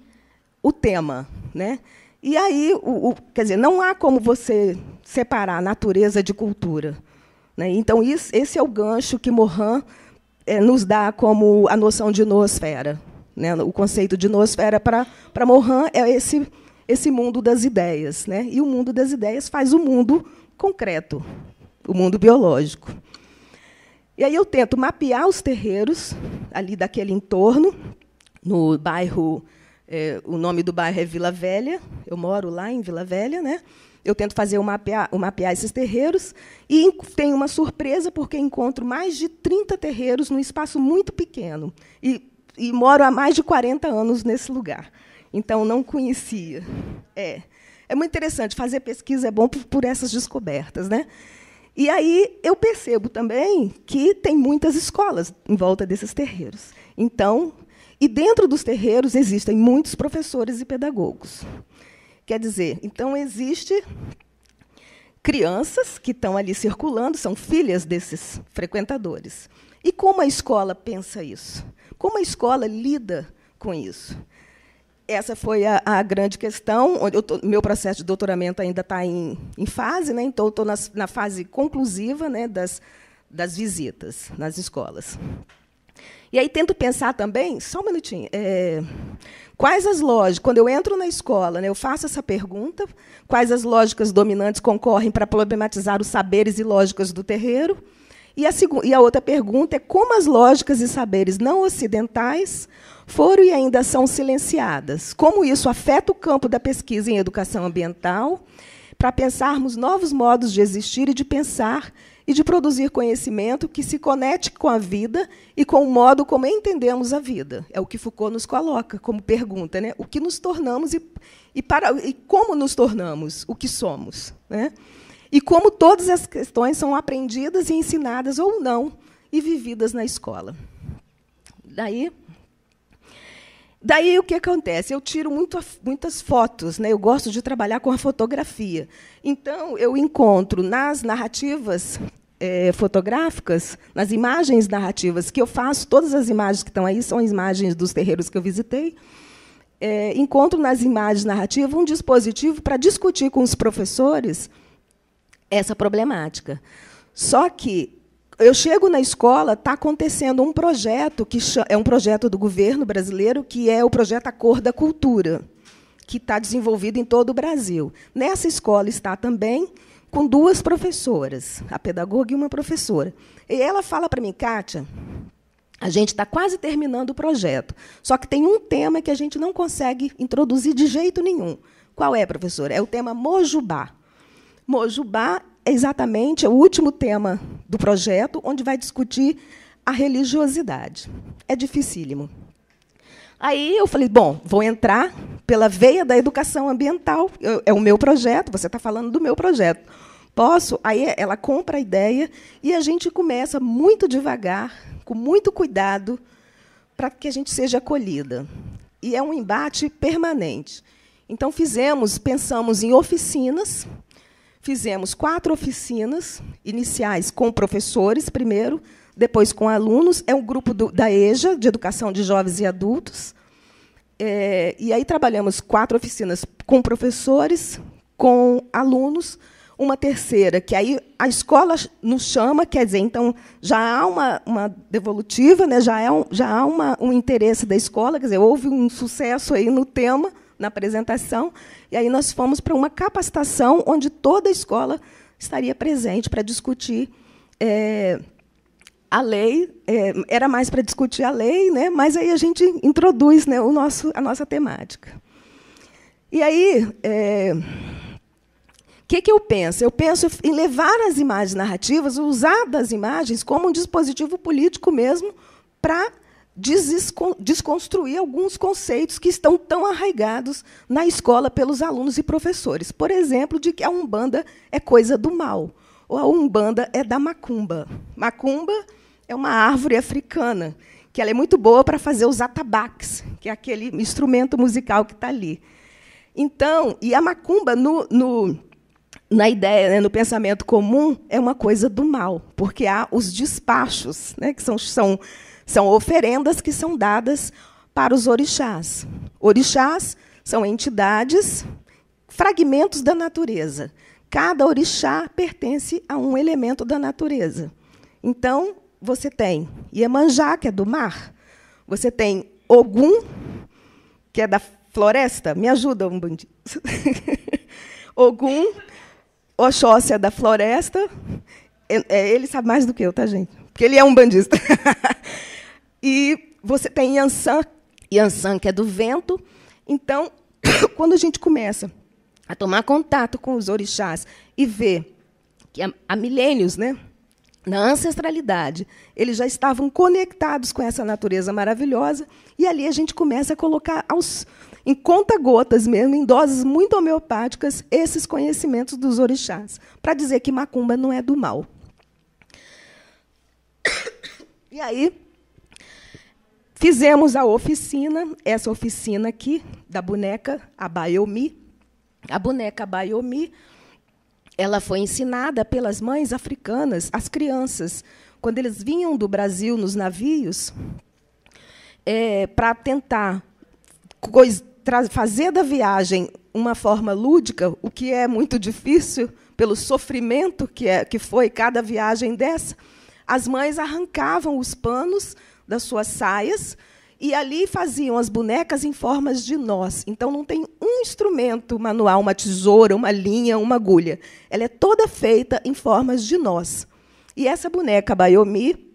o tema. Né? E aí, o, o, quer dizer, não há como você separar natureza de cultura. Né? Então, isso, esse é o gancho que Mohan é, nos dá como a noção de noosfera. Né? O conceito de noosfera para Mohan é esse esse mundo das ideias. Né? E o mundo das ideias faz o mundo concreto, o mundo biológico. E aí eu tento mapear os terreiros ali daquele entorno, no bairro, eh, o nome do bairro é Vila Velha, eu moro lá em Vila Velha, né? Eu tento fazer o mapear, o mapear esses terreiros e tenho uma surpresa porque encontro mais de 30 terreiros num espaço muito pequeno e, e moro há mais de 40 anos nesse lugar então não conhecia. É, é muito interessante, fazer pesquisa é bom por, por essas descobertas. Né? E aí eu percebo também que tem muitas escolas em volta desses terreiros. Então, e dentro dos terreiros existem muitos professores e pedagogos. Quer dizer, então existe crianças que estão ali circulando, são filhas desses frequentadores. E como a escola pensa isso? Como a escola lida com isso? essa foi a, a grande questão. Tô, meu processo de doutoramento ainda está em, em, fase, né? então estou na fase conclusiva né, das, das visitas nas escolas. E aí tento pensar também, só um minutinho, é, quais as lógicas, quando eu entro na escola, né, eu faço essa pergunta, quais as lógicas dominantes concorrem para problematizar os saberes e lógicas do terreiro, e a, e a outra pergunta é como as lógicas e saberes não ocidentais foram e ainda são silenciadas. Como isso afeta o campo da pesquisa em educação ambiental para pensarmos novos modos de existir e de pensar e de produzir conhecimento que se conecte com a vida e com o modo como entendemos a vida. É o que Foucault nos coloca como pergunta, né? O que nos tornamos e, e, para, e como nos tornamos, o que somos, né? e como todas as questões são aprendidas e ensinadas ou não e vividas na escola. Daí, daí o que acontece? Eu tiro muito, muitas fotos, né? eu gosto de trabalhar com a fotografia. Então, eu encontro nas narrativas é, fotográficas, nas imagens narrativas que eu faço, todas as imagens que estão aí são imagens dos terreiros que eu visitei. É, encontro nas imagens narrativas um dispositivo para discutir com os professores essa problemática. Só que eu chego na escola, está acontecendo um projeto que é um projeto do governo brasileiro que é o projeto Acordo da Cultura, que está desenvolvido em todo o Brasil. Nessa escola está também com duas professoras, a pedagoga e uma professora. E ela fala para mim, Kátia, a gente está quase terminando o projeto, só que tem um tema que a gente não consegue introduzir de jeito nenhum. Qual é, professora? É o tema Mojubá. Mojubá é exatamente o último tema do projeto, onde vai discutir a religiosidade. É dificílimo. Aí eu falei, bom, vou entrar pela veia da educação ambiental, eu, é o meu projeto, você está falando do meu projeto. Posso? Aí ela compra a ideia e a gente começa muito devagar, com muito cuidado, para que a gente seja acolhida. E é um embate permanente. Então fizemos, pensamos em oficinas Fizemos quatro oficinas iniciais com professores, primeiro, depois com alunos. É um grupo do, da EJA, de Educação de Jovens e Adultos. É, e aí trabalhamos quatro oficinas com professores, com alunos, uma terceira, que aí a escola nos chama, quer dizer, então já há uma, uma devolutiva, né, já, é um, já há uma, um interesse da escola, quer dizer, houve um sucesso aí no tema na apresentação. E aí nós fomos para uma capacitação onde toda a escola estaria presente para discutir é, a lei. É, era mais para discutir a lei, né? mas aí a gente introduz né, o nosso, a nossa temática. E aí. É, eh, o que, que eu penso? Eu penso em levar as imagens narrativas, usar das imagens como um dispositivo político mesmo para desconstruir alguns conceitos que estão tão arraigados na escola pelos alunos e professores. Por exemplo, de que a Umbanda é coisa do mal, ou a Umbanda é da macumba. Macumba é uma árvore africana, que ela é muito boa para fazer os atabaques, que é aquele instrumento musical que está ali. Então, e a macumba, no, no na ideia, né, no pensamento comum, é uma coisa do mal, porque há os despachos, né, que são, são são oferendas que são dadas para os orixás. Orixás são entidades, fragmentos da natureza. Cada orixá pertence a um elemento da natureza. Então, você tem Iemanjá, que é do mar. Você tem Ogum, que é da floresta. Me ajuda, um bandido. Ogum, Oxóssia é da floresta. É, é, ele sabe mais do que eu, tá, gente? Porque ele é um bandista. E você tem Yansan, Yansan que é do vento. Então, quando a gente começa a tomar contato com os orixás e ver que há milênios, né, na ancestralidade, eles já estavam conectados com essa natureza maravilhosa, e ali a gente começa a colocar aos, em conta-gotas mesmo, em doses muito homeopáticas, esses conhecimentos dos orixás, para dizer que macumba não é do mal. E aí, Fizemos a oficina, essa oficina aqui da boneca Abayomi. A boneca Abayomi, ela foi ensinada pelas mães africanas às crianças quando eles vinham do Brasil nos navios é, para tentar fazer da viagem uma forma lúdica, o que é muito difícil pelo sofrimento que, é, que foi cada viagem dessa. As mães arrancavam os panos das suas saias, e ali faziam as bonecas em formas de nós. Então não tem um instrumento manual, uma tesoura, uma linha, uma agulha. Ela é toda feita em formas de nós. E essa boneca Bayomi,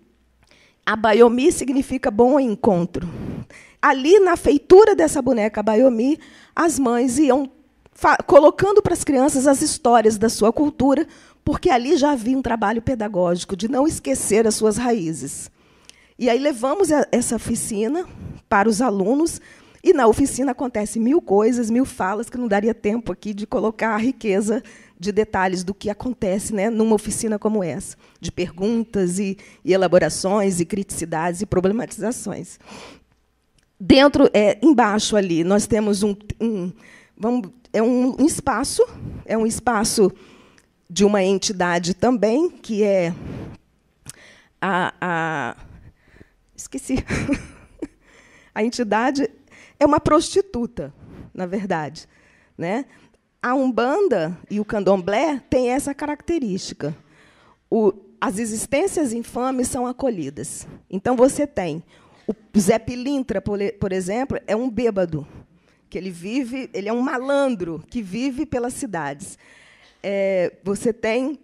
a Bayomi significa bom encontro. Ali na feitura dessa boneca Bayomi, as mães iam colocando para as crianças as histórias da sua cultura, porque ali já havia um trabalho pedagógico de não esquecer as suas raízes. E aí levamos a, essa oficina para os alunos, e na oficina acontece mil coisas, mil falas, que não daria tempo aqui de colocar a riqueza de detalhes do que acontece né, numa oficina como essa, de perguntas e, e elaborações, e criticidades e problematizações. Dentro, é, embaixo ali, nós temos um, um vamos, é um, um espaço, é um espaço de uma entidade também, que é a, a Esqueci. a entidade é uma prostituta, na verdade. Né? A Umbanda e o Candomblé têm essa característica. O, as existências infames são acolhidas. Então, você tem o Zé Pilintra, por exemplo, é um bêbado, que ele vive, ele é um malandro que vive pelas cidades. É, você tem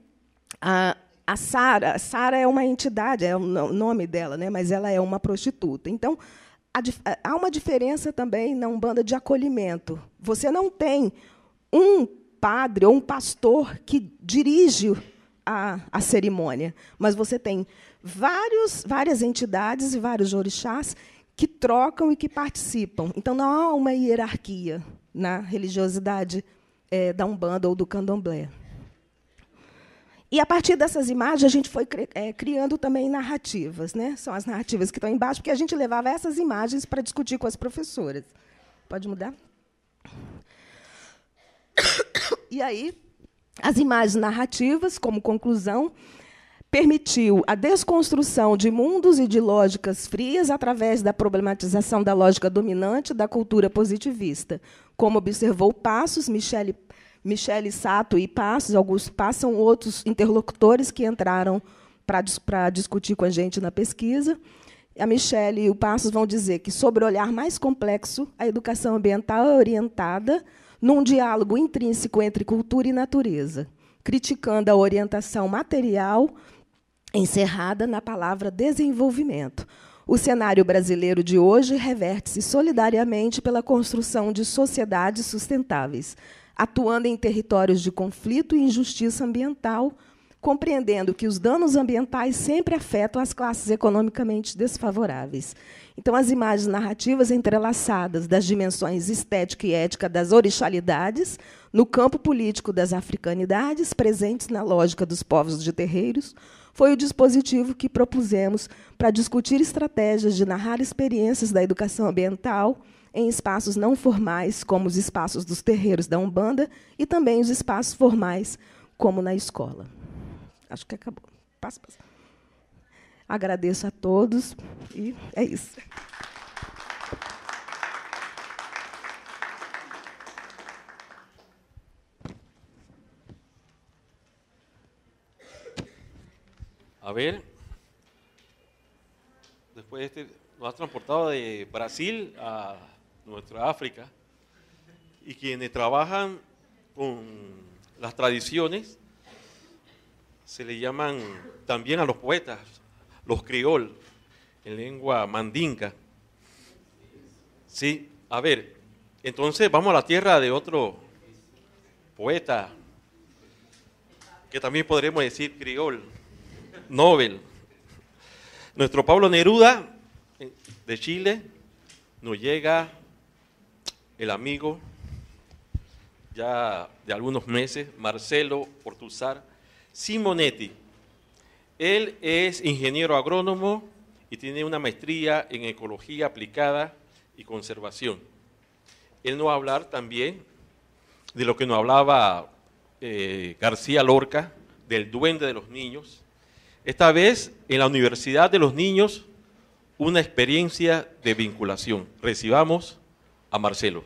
a, a Sara, Sara é uma entidade, é o nome dela, né? mas ela é uma prostituta. Então, há uma diferença também na Umbanda de acolhimento. Você não tem um padre ou um pastor que dirige a, a cerimônia, mas você tem vários, várias entidades e vários orixás que trocam e que participam. Então, não há uma hierarquia na religiosidade é, da Umbanda ou do candomblé. E a partir dessas imagens, a gente foi é, criando também narrativas. Né? São as narrativas que estão embaixo, porque a gente levava essas imagens para discutir com as professoras. Pode mudar? E aí, as imagens narrativas, como conclusão, permitiu a desconstrução de mundos e de lógicas frias através da problematização da lógica dominante da cultura positivista, como observou Passos, Michele Michele Sato e Passos, alguns passam outros interlocutores que entraram para discutir com a gente na pesquisa. A Michele e o Passos vão dizer que, sobre o olhar mais complexo, a educação ambiental é orientada num diálogo intrínseco entre cultura e natureza, criticando a orientação material encerrada na palavra desenvolvimento. O cenário brasileiro de hoje reverte-se solidariamente pela construção de sociedades sustentáveis atuando em territórios de conflito e injustiça ambiental, compreendendo que os danos ambientais sempre afetam as classes economicamente desfavoráveis. Então, as imagens narrativas entrelaçadas das dimensões estética e ética das orixalidades, no campo político das africanidades, presentes na lógica dos povos de terreiros, foi o dispositivo que propusemos para discutir estratégias de narrar experiências da educação ambiental em espaços não formais, como os espaços dos terreiros da Umbanda, e também os espaços formais, como na escola. Acho que acabou. Passa, passa. Agradeço a todos e é isso. A ver, después este, lo has transportado de Brasil a nuestra África, y quienes trabajan con las tradiciones, se le llaman también a los poetas, los criol, en lengua mandinga. Sí, a ver, entonces vamos a la tierra de otro poeta, que también podremos decir criol, Nobel. Nuestro Pablo Neruda eh, de Chile nos llega el amigo ya de algunos meses, Marcelo Ortuzar Simonetti. Él es ingeniero agrónomo y tiene una maestría en ecología aplicada y conservación. Él nos va a hablar también de lo que nos hablaba eh, García Lorca, del duende de los niños. Esta vez en la Universidad de los Niños, una experiencia de vinculación. Recibamos a Marcelo.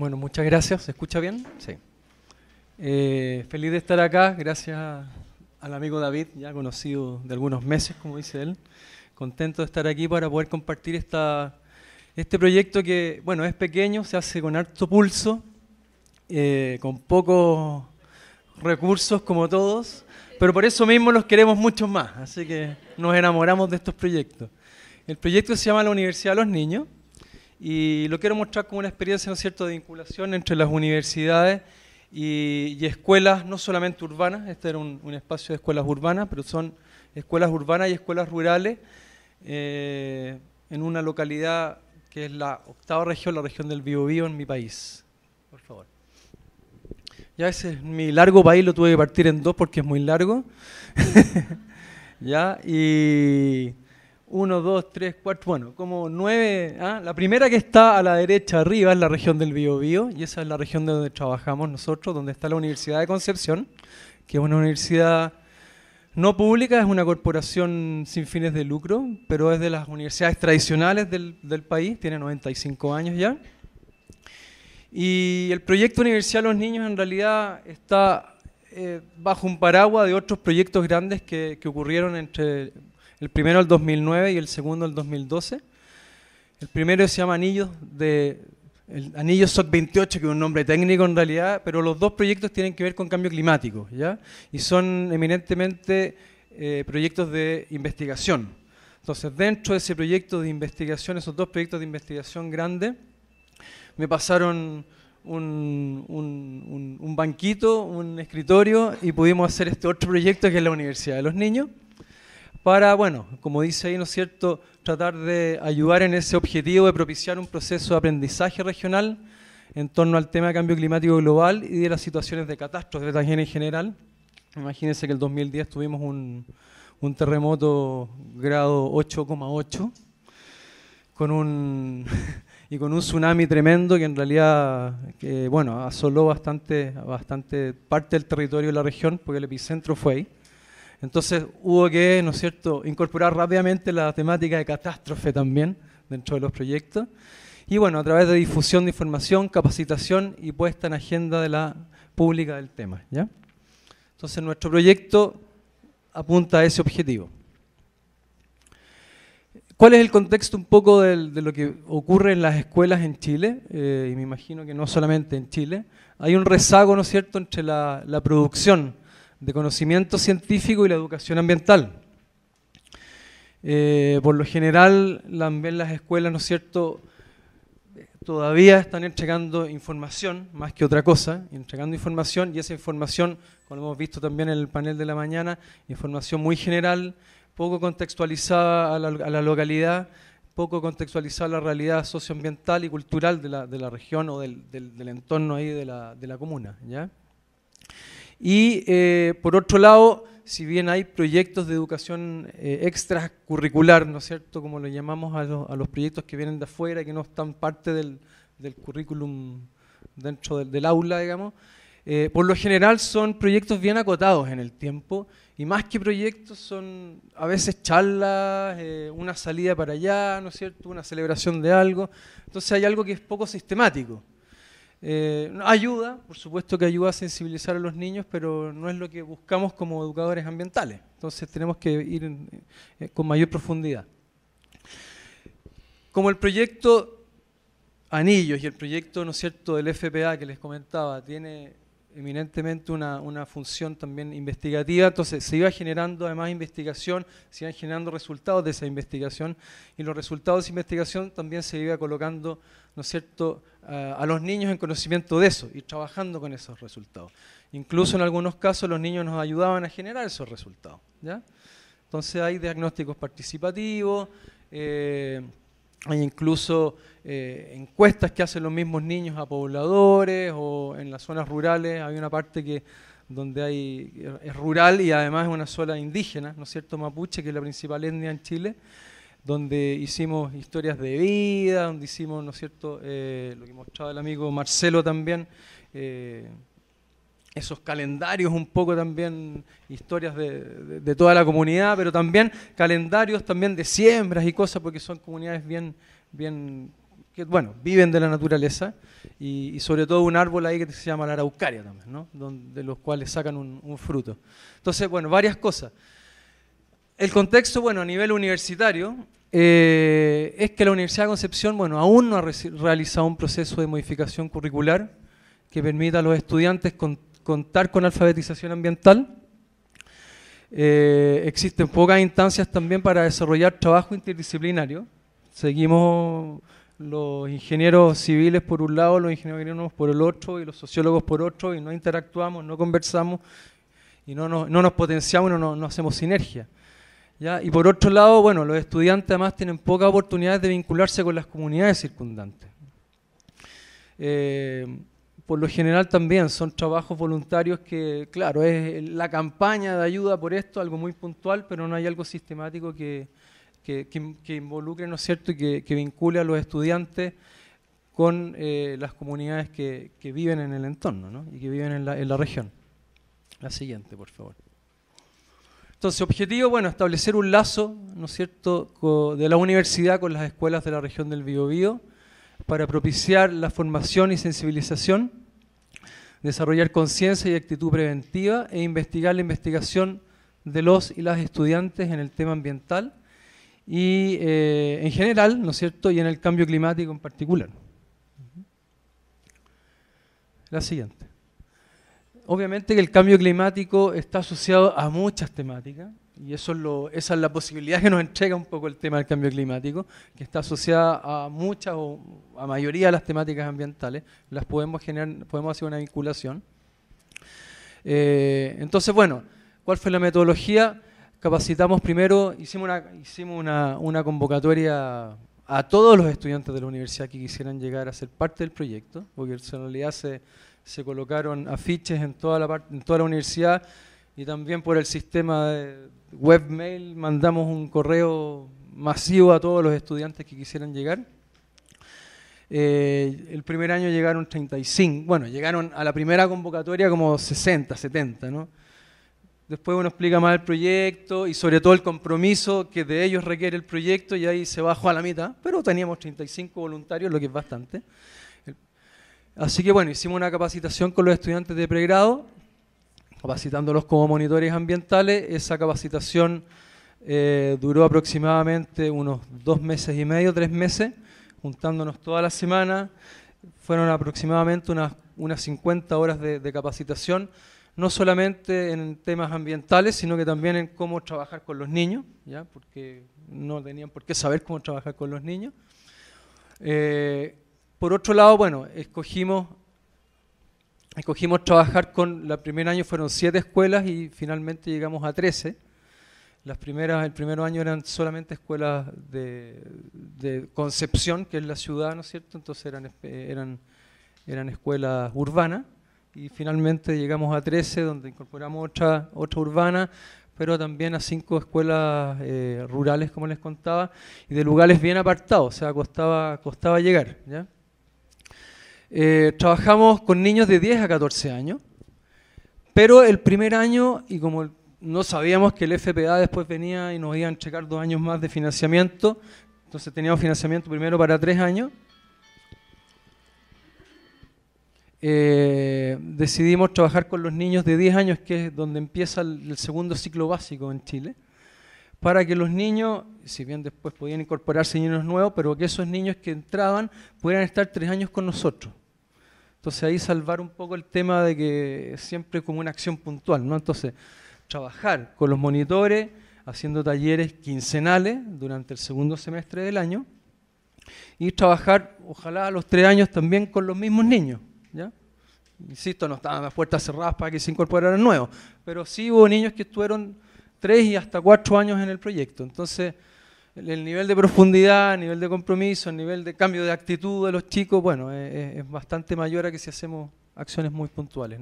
Bueno, muchas gracias. ¿Se escucha bien? Sí. Eh, feliz de estar acá. Gracias al amigo David, ya conocido de algunos meses, como dice él. Contento de estar aquí para poder compartir esta, este proyecto que, bueno, es pequeño, se hace con harto pulso, eh, con pocos recursos como todos, pero por eso mismo los queremos mucho más, así que nos enamoramos de estos proyectos. El proyecto se llama La Universidad de los Niños y lo quiero mostrar como una experiencia, ¿no es cierto?, de vinculación entre las universidades y, escuelas, no solamente urbanas, este era un, espacio de escuelas urbanas, pero son escuelas urbanas y escuelas rurales eh, en una localidad que es la octava región, la región del Biobío en mi país. Por favor. Ya ese es mi largo país, lo tuve que partir en dos porque es muy largo. ya, y uno, 2, 3, 4, bueno, como nueve... ¿ah? La primera que está a la derecha arriba es la región del Biobío, y esa es la región de donde trabajamos nosotros, donde está la Universidad de Concepción, que es una universidad no pública, es una corporación sin fines de lucro, pero es de las universidades tradicionales del, país, tiene 95 años ya. Y el proyecto Universidad de los Niños en realidad está eh, bajo un paraguas de otros proyectos grandes que, que ocurrieron entre el primero el 2009 y el segundo el 2012. El primero se llama Anillos de el anillo 28, que es un nombre técnico en realidad, pero los dos proyectos tienen que ver con cambio climático, ¿ya? Y son eminentemente eh, proyectos de investigación. Entonces, dentro de ese proyecto de investigación, esos dos proyectos de investigación grandes, me pasaron un banquito, un escritorio, y pudimos hacer este otro proyecto que es la Universidad de los Niños, para, bueno, como dice ahí, ¿no es cierto?, tratar de ayudar en ese objetivo de propiciar un proceso de aprendizaje regional en torno al tema de cambio climático global y de las situaciones de catástrofe también en general. Imagínense que el 2010 tuvimos un, un terremoto grado 8,8 con un y con un tsunami tremendo que en realidad que, eh, bueno asoló bastante bastante parte del territorio de la región porque el epicentro fue ahí entonces hubo que, ¿no es cierto?, incorporar rápidamente la temática de catástrofe también dentro de los proyectos. Y bueno, a través de difusión de información, capacitación y puesta en agenda de la pública del tema. Entonces nuestro proyecto apunta a ese objetivo. ¿Cuál es el contexto un poco de, lo que ocurre en las escuelas en Chile? Eh, y me imagino que no solamente en Chile. Hay un rezago, ¿no es cierto?, entre la producción de conocimiento científico y la educación ambiental. Eh, por lo general, las escuelas, ¿no es cierto?, todavía están entregando información más que otra cosa, entregando información y esa información, como hemos visto también en el panel de la mañana, información muy general, poco contextualizada a la, localidad, poco contextualizada a la realidad socioambiental y cultural de la, región o del, entorno ahí de la, de la comuna. ¿ya? Y eh, por otro lado, si bien hay proyectos de educación eh, extracurricular, ¿no es cierto?, como lo llamamos a, los proyectos que vienen de afuera, que no están parte del, currículum dentro del, aula, digamos, eh, por lo general son proyectos bien acotados en el tiempo y más que proyectos son a veces charlas, una salida para allá, ¿no es cierto?, una celebración de algo. Entonces hay algo que es poco sistemático. Eh, ayuda, por supuesto que ayuda a sensibilizar a los niños, pero no es lo que buscamos como educadores ambientales. Entonces tenemos que ir eh, con mayor profundidad. Como el proyecto Anillos y el proyecto, ¿no es cierto?, del FPA que les comentaba, tiene eminentemente una, función también investigativa, entonces se iba generando además investigación, se iban generando resultados de esa investigación y los resultados de esa investigación también se iba colocando ¿no es cierto?, a, los niños en conocimiento de eso y trabajando con esos resultados. Incluso en algunos casos los niños nos ayudaban a generar esos resultados. ¿ya? Entonces hay diagnósticos participativos, eh, hay incluso eh, encuestas que hacen los mismos niños a pobladores o en las zonas rurales. Hay una parte que donde hay, es rural y además es una zona indígena, ¿no es cierto?, mapuche, que es la principal etnia en Chile donde hicimos historias de vida, donde hicimos, ¿no es cierto?, eh, lo que mostraba el amigo Marcelo también, eh, esos calendarios un poco también, historias de, toda la comunidad, pero también calendarios también de siembras y cosas, porque son comunidades bien, bien que, bueno, viven de la naturaleza, y, sobre todo un árbol ahí que se llama la araucaria también, ¿no? de los cuales sacan un, un fruto. Entonces, bueno, varias cosas. El contexto, bueno, a nivel universitario, eh, es que la Universidad de Concepción, bueno, aún no ha realizado un proceso de modificación curricular que permita a los estudiantes contar con alfabetización ambiental. Eh, existen pocas instancias también para desarrollar trabajo interdisciplinario. Seguimos los ingenieros civiles por un lado, los ingenieros agrícolas por el otro y los sociólogos por otro y no interactuamos, no conversamos y no nos, potenciamos, no hacemos sinergia. Y por otro lado, bueno, los estudiantes además tienen pocas oportunidades de vincularse con las comunidades circundantes. Eh, por lo general también son trabajos voluntarios que, claro, es la campaña de ayuda por esto, algo muy puntual, pero no hay algo sistemático que, involucre, ¿no es cierto?, y que, vincule a los estudiantes con eh, las comunidades que, viven en el entorno ¿no? y que viven en la, en la región. La siguiente, por favor. Entonces, objetivo, bueno, establecer un lazo, ¿no es cierto?, de la universidad con las escuelas de la región del Biobío para propiciar la formación y sensibilización, desarrollar conciencia y actitud preventiva e investigar la investigación de los y las estudiantes en el tema ambiental y eh, en general, ¿no es cierto?, y en el cambio climático en particular. La siguiente. Obviamente que el cambio climático está asociado a muchas temáticas, y eso es lo, esa es la posibilidad que nos entrega un poco el tema del cambio climático, que está asociada a muchas o a mayoría de las temáticas ambientales, las podemos generar, podemos hacer una vinculación. Eh, entonces, bueno, ¿cuál fue la metodología? Capacitamos primero, hicimos una, hicimos una, convocatoria a todos los estudiantes de la universidad que quisieran llegar a ser parte del proyecto, porque en le hace se colocaron afiches en toda la, universidad y también por el sistema de webmail mandamos un correo masivo a todos los estudiantes que quisieran llegar. Eh, el primer año llegaron 35, bueno, llegaron a la primera convocatoria como 60, 70, ¿no? Después uno explica más el proyecto y sobre todo el compromiso que de ellos requiere el proyecto y ahí se bajó a la mitad, pero teníamos 35 voluntarios, lo que es bastante. Así que bueno, hicimos una capacitación con los estudiantes de pregrado, capacitándolos como monitores ambientales. Esa capacitación eh, duró aproximadamente unos dos meses y medio, tres meses, juntándonos toda la semana. Fueron aproximadamente unas, unas 50 horas de, capacitación, no solamente en temas ambientales, sino que también en cómo trabajar con los niños, ¿ya? porque no tenían por qué saber cómo trabajar con los niños. Eh, por otro lado, bueno, escogimos, escogimos trabajar con, el primer año fueron siete escuelas y finalmente llegamos a trece. Las primeras, el primer año eran solamente escuelas de, Concepción, que es la ciudad, ¿no es cierto? Entonces eran, eran, eran escuelas urbanas y finalmente llegamos a trece donde incorporamos otra, otra urbana, pero también a cinco escuelas eh, rurales, como les contaba, y de lugares bien apartados, o sea, costaba, costaba llegar. ¿ya? Eh, trabajamos con niños de 10 a 14 años, pero el primer año, y como no sabíamos que el FPA después venía y nos iban a checar dos años más de financiamiento, entonces teníamos financiamiento primero para tres años, eh, decidimos trabajar con los niños de 10 años, que es donde empieza el, segundo ciclo básico en Chile para que los niños, si bien después podían incorporarse niños nuevos, pero que esos niños que entraban pudieran estar tres años con nosotros. Entonces ahí salvar un poco el tema de que siempre como una acción puntual, ¿no? Entonces, trabajar con los monitores, haciendo talleres quincenales durante el segundo semestre del año y trabajar, ojalá a los tres años también con los mismos niños, ¿ya? Insisto, no estaban las puertas cerradas para que se incorporaran nuevos, pero sí hubo niños que estuvieron tres y hasta cuatro años en el proyecto. Entonces, el nivel de profundidad, el nivel de compromiso, el nivel de cambio de actitud de los chicos, bueno, es, bastante mayor a que si hacemos acciones muy puntuales,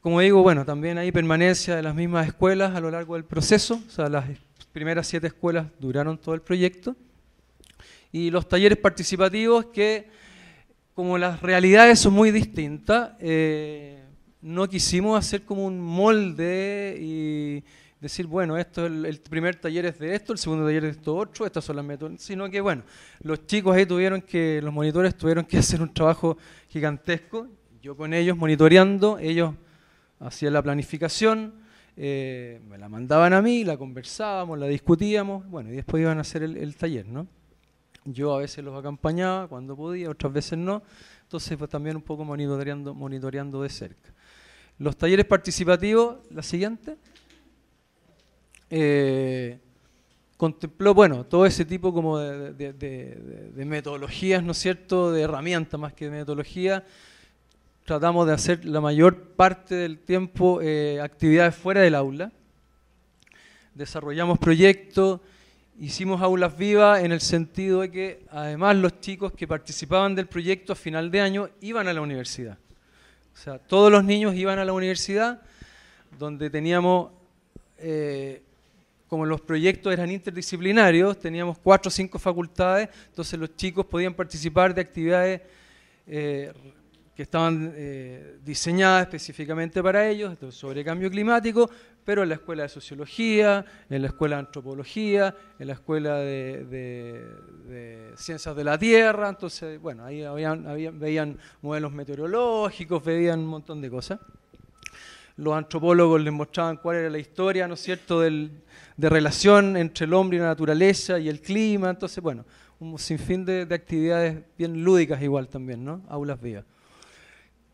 Como digo, bueno, también hay permanencia de las mismas escuelas a lo largo del proceso, o sea, las primeras siete escuelas duraron todo el proyecto, y los talleres participativos que, como las realidades son muy distintas, eh, no quisimos hacer como un molde y decir, bueno, esto el, primer taller es de esto, el segundo taller es de esto otro, estas son las metodologías, sino que bueno, los chicos ahí tuvieron que, los monitores tuvieron que hacer un trabajo gigantesco, yo con ellos monitoreando, ellos hacían la planificación, eh, me la mandaban a mí, la conversábamos, la discutíamos, bueno, y después iban a hacer el, taller, ¿no? Yo a veces los acompañaba cuando podía, otras veces no, entonces pues también un poco monitoreando, monitoreando de cerca. Los talleres participativos, la siguiente. Eh, contempló, bueno, todo ese tipo como de, metodologías, ¿no es cierto?, de herramientas más que de metodología. Tratamos de hacer la mayor parte del tiempo eh, actividades fuera del aula. Desarrollamos proyectos, hicimos aulas vivas en el sentido de que además los chicos que participaban del proyecto a final de año iban a la universidad. O sea, todos los niños iban a la universidad donde teníamos... Eh, como los proyectos eran interdisciplinarios, teníamos cuatro o cinco facultades, entonces los chicos podían participar de actividades eh, que estaban eh, diseñadas específicamente para ellos, sobre cambio climático, pero en la escuela de sociología, en la escuela de antropología, en la escuela de, ciencias de la tierra, entonces, bueno, ahí veían modelos meteorológicos, veían un montón de cosas los antropólogos les mostraban cuál era la historia, ¿no es cierto?, Del, de relación entre el hombre y la naturaleza y el clima. Entonces, bueno, un sinfín de, actividades bien lúdicas igual también, ¿no? Aulas vivas.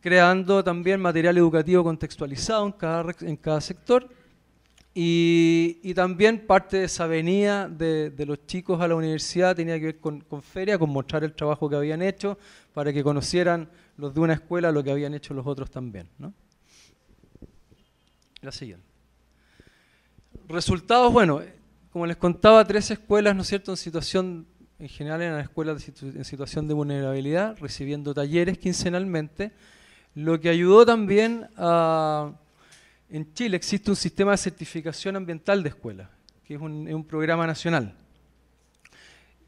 Creando también material educativo contextualizado en cada, en cada sector. Y, y, también parte de esa venida de, de, los chicos a la universidad tenía que ver con, con feria, con mostrar el trabajo que habían hecho, para que conocieran los de una escuela lo que habían hecho los otros también. ¿no? siguiente. Resultados, bueno, como les contaba, tres escuelas, ¿no es cierto?, en situación, en general eran escuelas escuela en situación de vulnerabilidad, recibiendo talleres quincenalmente, lo que ayudó también a... En Chile existe un sistema de certificación ambiental de escuelas, que es un, programa nacional.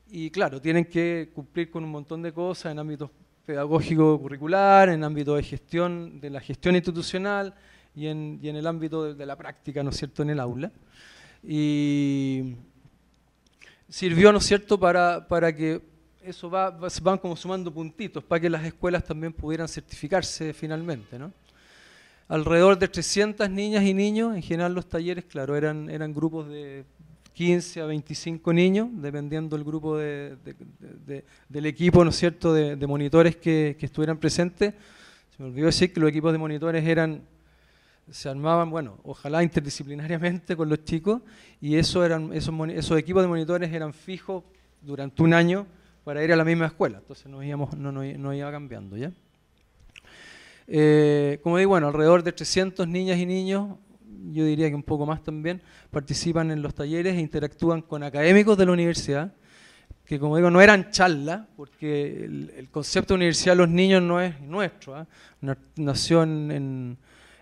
Y claro, tienen que cumplir con un montón de cosas en ámbito pedagógico curricular, en ámbito de gestión, de la gestión institucional, y en, el ámbito de, la práctica, ¿no es cierto?, en el aula. Y sirvió, ¿no es cierto?, para, para que eso va, van como sumando puntitos, para que las escuelas también pudieran certificarse finalmente, ¿no? Alrededor de 300 niñas y niños, en general los talleres, claro, eran, eran grupos de 15 a 25 niños, dependiendo del grupo de, del equipo, ¿no es cierto?, de, monitores que, que, estuvieran presentes. Se me olvidó decir que los equipos de monitores eran se armaban, bueno, ojalá interdisciplinariamente con los chicos, y eso eran, esos, esos equipos de monitores eran fijos durante un año para ir a la misma escuela, entonces no íbamos, no, no, iba cambiando, ¿ya? Eh, como digo, bueno, alrededor de 300 niñas y niños, yo diría que un poco más también, participan en los talleres e interactúan con académicos de la universidad, que como digo, no eran charlas, porque el, concepto de universidad de los niños no es nuestro, ¿ah? nació en,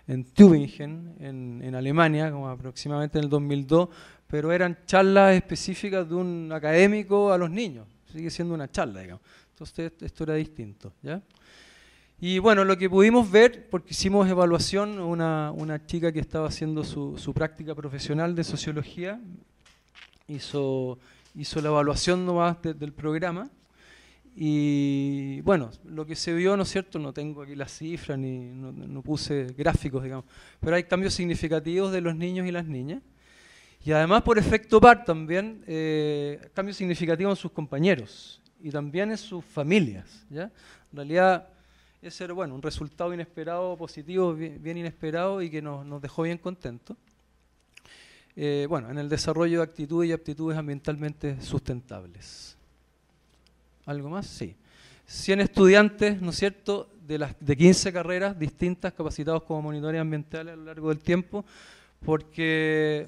en Tübingen, en, Alemania, como aproximadamente en el 2002, pero eran charlas específicas de un académico a los niños. Sigue siendo una charla, digamos. Entonces esto era distinto. Y bueno, lo que pudimos ver, porque hicimos evaluación, una, chica que estaba haciendo su, su, práctica profesional de sociología hizo, hizo la evaluación nomás del programa y bueno, lo que se vio, ¿no es cierto? No tengo aquí las cifras ni no, puse gráficos, digamos, pero hay cambios significativos de los niños y las niñas. Y además, por efecto par, también eh, cambios significativos en sus compañeros y también en sus familias. ¿ya? En realidad, ese era bueno, un resultado inesperado, positivo, bien, inesperado y que nos, dejó bien contentos. Eh, bueno, en el desarrollo de actitudes y aptitudes ambientalmente sustentables. ¿Algo más? Sí. 100 estudiantes, ¿no es cierto?, de, las, de 15 carreras distintas capacitados como monitores ambientales a lo largo del tiempo, porque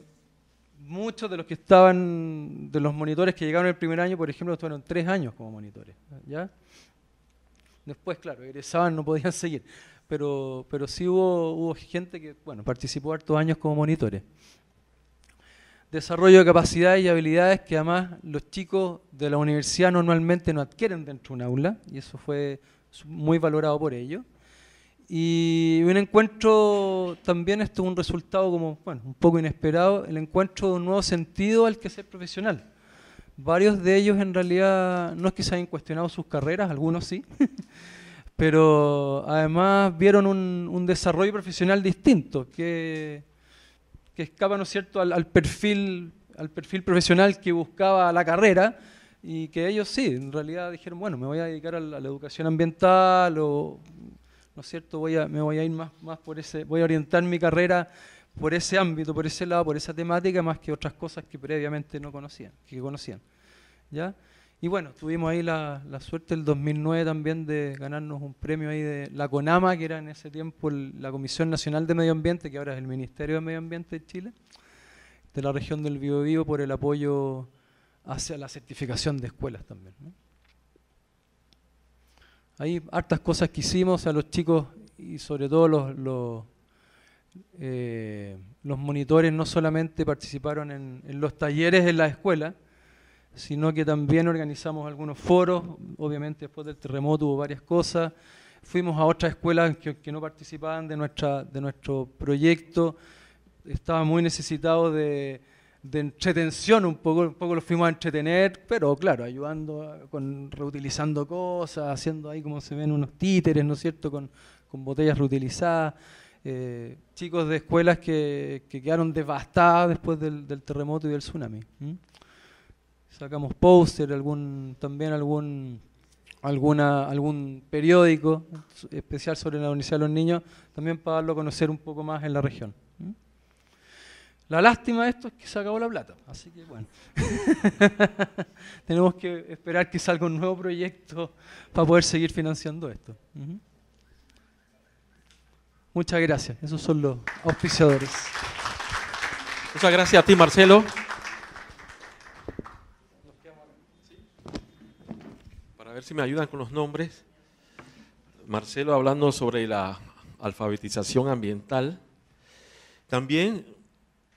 muchos de los que estaban, de los monitores que llegaron el primer año, por ejemplo, estuvieron tres años como monitores, ¿ya? Después, claro, egresaban, no podían seguir, pero, pero sí hubo, hubo gente que, bueno, participó hartos años como monitores desarrollo de capacidades y habilidades que además los chicos de la universidad normalmente no adquieren dentro de un aula, y eso fue muy valorado por ellos. Y un encuentro, también esto es un resultado como, bueno, un poco inesperado, el encuentro de un nuevo sentido al que ser profesional. Varios de ellos en realidad no es que se hayan cuestionado sus carreras, algunos sí, pero además vieron un, un desarrollo profesional distinto, que que escapa, ¿no es cierto?, al, perfil, al perfil profesional que buscaba la carrera y que ellos sí, en realidad dijeron, bueno, me voy a dedicar a la, educación ambiental o, ¿no es cierto?, voy a, me voy a ir más, más por ese, voy a orientar mi carrera por ese ámbito, por ese lado, por esa temática, más que otras cosas que previamente no conocían, que conocían. ¿Ya? Y bueno, tuvimos ahí la, suerte el 2009 también de ganarnos un premio ahí de la CONAMA, que era en ese tiempo la Comisión Nacional de Medio Ambiente, que ahora es el Ministerio de Medio Ambiente de Chile, de la región del Biobío por el apoyo hacia la certificación de escuelas también. Hay hartas cosas que hicimos a los chicos y sobre todo eh, los, monitores no solamente participaron en, en los talleres en la escuela, sino que también organizamos algunos foros, obviamente después del terremoto hubo varias cosas, fuimos a otras escuelas que, no participaban de, nuestra, de nuestro proyecto, estaba muy necesitado de, entretención, un poco, un poco los fuimos a entretener, pero claro, ayudando, con, reutilizando cosas, haciendo ahí como se ven unos títeres, ¿no es cierto?, con, botellas reutilizadas. Eh, chicos de escuelas que, quedaron devastadas después del, terremoto y del tsunami sacamos póster, algún, también algún, alguna, algún periódico especial sobre la Universidad de los Niños, también para darlo a conocer un poco más en la región. ¿Mm? La lástima de esto es que se acabó la plata, así que bueno, tenemos que esperar que salga un nuevo proyecto para poder seguir financiando esto. ¿Mm? Muchas gracias, esos son los auspiciadores. Muchas gracias a ti, Marcelo. a ver si me ayudan con los nombres. Marcelo hablando sobre la alfabetización ambiental. También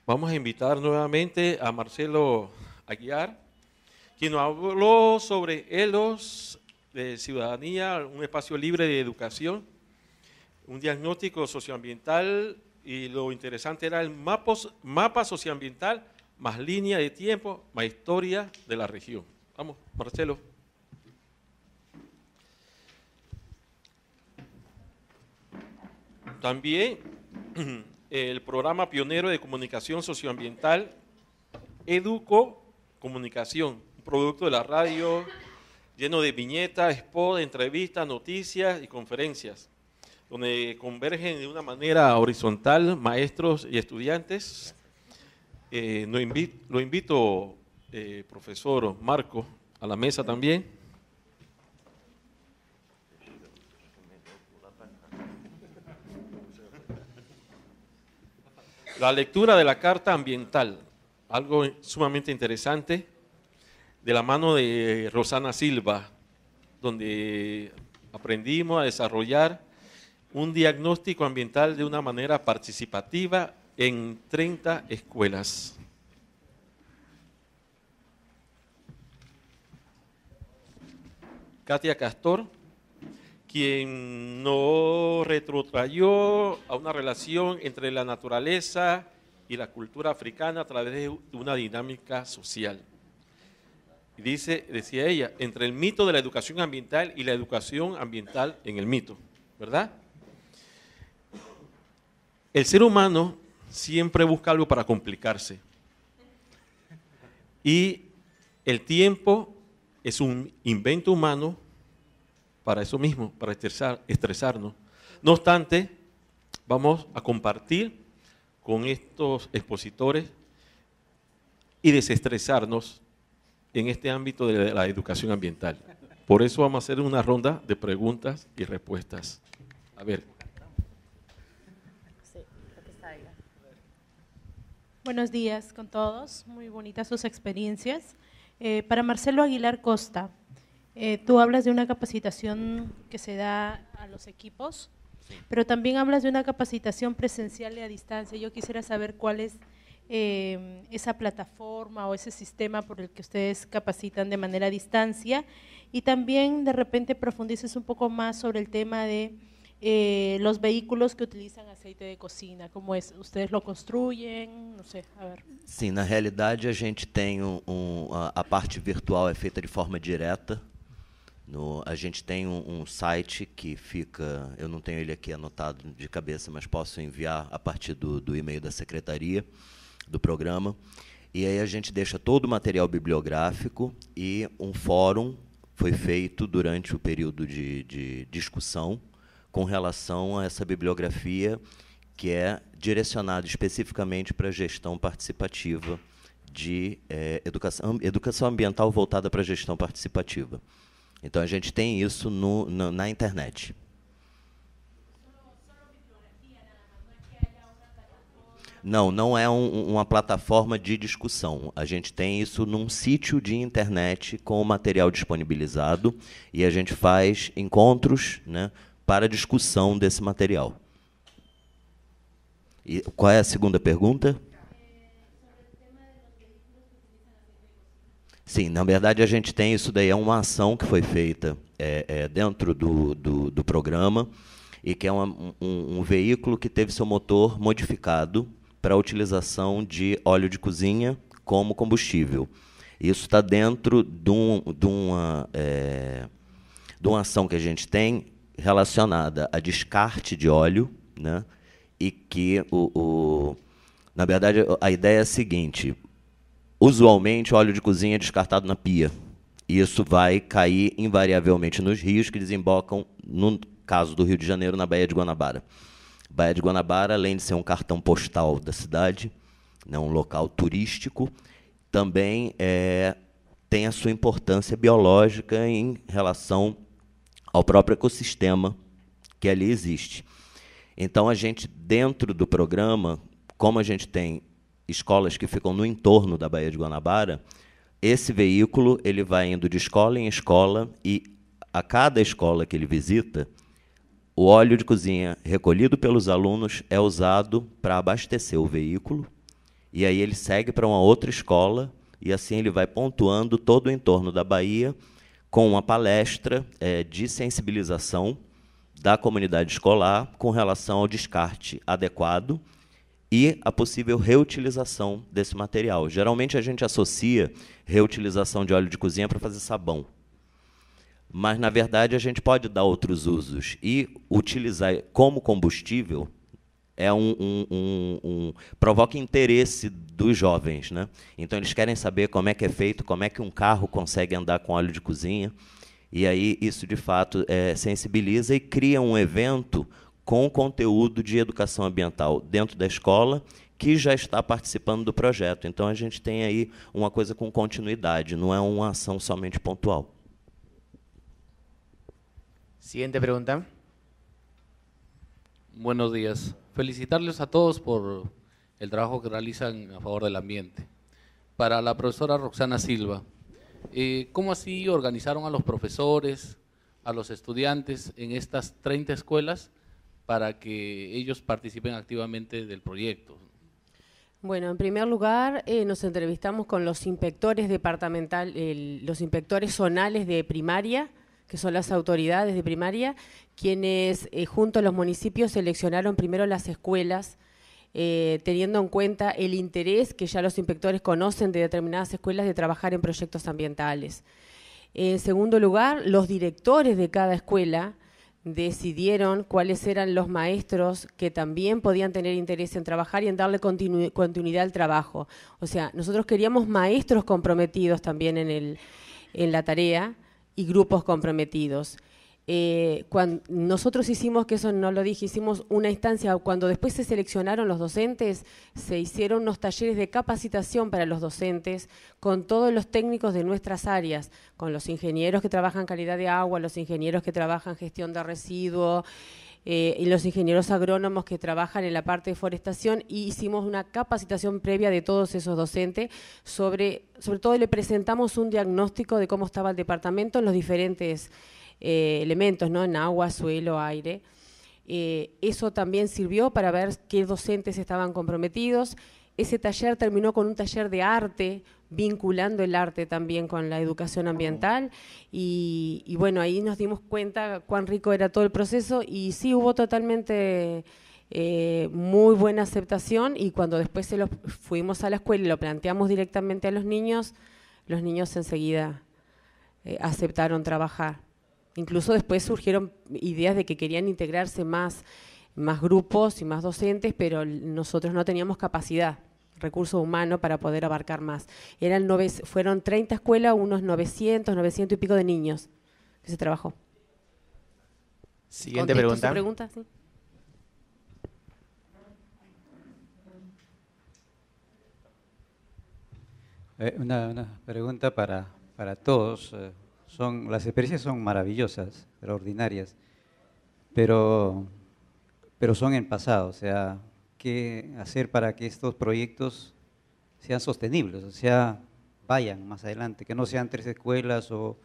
vamos a invitar nuevamente a Marcelo Aguiar, quien nos habló sobre ELOS, de ciudadanía, un espacio libre de educación, un diagnóstico socioambiental y lo interesante era el mapos, mapa socioambiental más línea de tiempo, más historia de la región. Vamos, Marcelo. También el programa pionero de comunicación socioambiental, Educo Comunicación, un producto de la radio lleno de viñetas, spot, entrevistas, noticias y conferencias, donde convergen de una manera horizontal maestros y estudiantes. Eh, lo, invito, eh, profesor Marco, a la mesa también. La lectura de la Carta Ambiental, algo sumamente interesante, de la mano de Rosana Silva, donde aprendimos a desarrollar un diagnóstico ambiental de una manera participativa en 30 escuelas. Katia Castor, quien no retrotrayó a una relación entre la naturaleza y la cultura africana a través de una dinámica social. Y dice, decía ella, entre el mito de la educación ambiental y la educación ambiental en el mito, ¿verdad? El ser humano siempre busca algo para complicarse. Y el tiempo es un invento humano para eso mismo, para estresar, estresarnos. No obstante, vamos a compartir con estos expositores y desestresarnos en este ámbito de la educación ambiental. Por eso vamos a hacer una ronda de preguntas y respuestas. A ver. Buenos días con todos, muy bonitas sus experiencias. Eh, para Marcelo Aguilar Costa, eh, tú hablas de una capacitación que se da a los equipos, pero también hablas de una capacitación presencial y a distancia. Yo quisiera saber cuál es eh, esa plataforma o ese sistema por el que ustedes capacitan de manera a distancia y también de repente profundices un poco más sobre el tema de eh, los vehículos que utilizan aceite de cocina, ¿Cómo es, ustedes lo construyen? No sé, a ver. a gente tem um, um, parte virtual es feita de forma directa. No, a gente tem um, um, site que fica, eu não tenho ele aqui anotado de cabeça, mas posso enviar a partir do, do e-mail da secretaria do programa. E aí a gente deixa todo o material bibliográfico e um fórum foi feito durante o período de, de discussão com relação a essa bibliografia que é direcionada especificamente para a gestão participativa de é, educação, educação ambiental voltada para a gestão participativa. Então a gente tem isso no, no, na internet. Não, não é um, uma plataforma de discussão. A gente tem isso num sítio de internet com o material disponibilizado e a gente faz encontros né, para discussão desse material. E qual é a segunda pergunta? Sim, na verdade a gente tem isso daí, é uma ação que foi feita é, é, dentro do, do, do, programa e que é uma, um, um veículo que teve seu motor modificado para a utilização de óleo de cozinha como combustível. Isso está dentro de, um, de, uma, é, de uma ação que a gente tem relacionada a descarte de óleo, né? e que, o, o na verdade, a ideia é a seguinte: Usualmente, óleo de cozinha é descartado na pia. Isso vai cair invariavelmente nos rios que desembocam, no caso do Rio de Janeiro, na Baía de Guanabara. Baía de Guanabara, além de ser um cartão postal da cidade, né, um local turístico, também é, tem a sua importância biológica em relação ao próprio ecossistema que ali existe. Então, a gente, dentro do programa, como a gente tem escolas que ficam no entorno da Baía de Guanabara, esse veículo ele vai indo de escola em escola e a cada escola que ele visita, o óleo de cozinha recolhido pelos alunos é usado para abastecer o veículo e aí ele segue para uma outra escola e assim ele vai pontuando todo o entorno da Bahia com uma palestra é, de sensibilização da comunidade escolar com relação ao descarte adequado e a possível reutilização desse material. Geralmente a gente associa reutilização de óleo de cozinha para fazer sabão. Mas na verdade a gente pode dar outros usos e utilizar como combustível é um, um, um, um, provoca interesse dos jovens, né? Então eles querem saber como é que é feito, como é que um carro consegue andar com óleo de cozinha, e aí isso de fato é, sensibiliza e cria um evento com conteúdo de educação ambiental dentro da escola que já está participando do projeto. Então a gente tem aí uma coisa com continuidade, não é uma ação somente pontual. Siguiente pergunta. Buenos dias. Felicitarles a todos por el trabajo que realizan a favor del ambiente. Para la profesora Roxana Silva, eh, ¿cómo así organizaron a los profesores, a los estudiantes en estas 30 escuelas para que ellos participen activamente del proyecto. Bueno, en primer lugar, eh, nos entrevistamos con los inspectores departamentales, los inspectores zonales de primaria, que son las autoridades de primaria, quienes eh, junto a los municipios seleccionaron primero las escuelas, eh, teniendo en cuenta el interés que ya los inspectores conocen de determinadas escuelas de trabajar en proyectos ambientales. En segundo lugar, los directores de cada escuela, decidieron cuáles eran los maestros que también podían tener interés en trabajar y en darle continuidad al trabajo. O sea, nosotros queríamos maestros comprometidos también en, el, en la tarea y grupos comprometidos. Eh, nosotros hicimos, que eso no lo dije, hicimos una instancia, cuando después se seleccionaron los docentes, se hicieron unos talleres de capacitación para los docentes con todos los técnicos de nuestras áreas, con los ingenieros que trabajan calidad de agua, los ingenieros que trabajan gestión de residuos. Eh, y los ingenieros agrónomos que trabajan en la parte de forestación y hicimos una capacitación previa de todos esos docentes sobre todo le presentamos un diagnóstico de cómo estaba el departamento en los diferentes eh, elementos, ¿no? En agua, suelo, aire. Eh, eso también sirvió para ver qué docentes estaban comprometidos. Ese taller terminó con un taller de arte, vinculando el arte también con la educación ambiental. Y, bueno, ahí nos dimos cuenta cuán rico era todo el proceso y sí hubo totalmente... Eh, muy buena aceptación y cuando después fuimos a la escuela y lo planteamos directamente a los niños, los niños enseguida aceptaron trabajar. Incluso después surgieron ideas de que querían integrarse más, más grupos y más docentes, pero nosotros no teníamos capacidad recurso humano para poder abarcar más. Eran fueron 30 escuelas, unos 900, 900 y pico de niños que se trabajó. Siguiente pregunta. pregunta? ¿Sí? Eh, una, pregunta para, todos. Eh, las experiencias son maravillosas, extraordinarias, pero, pero son en pasado, o sea, qué hacer para que estos proyectos sean sostenibles, o sea, vayan más adelante, que no sean tres escuelas o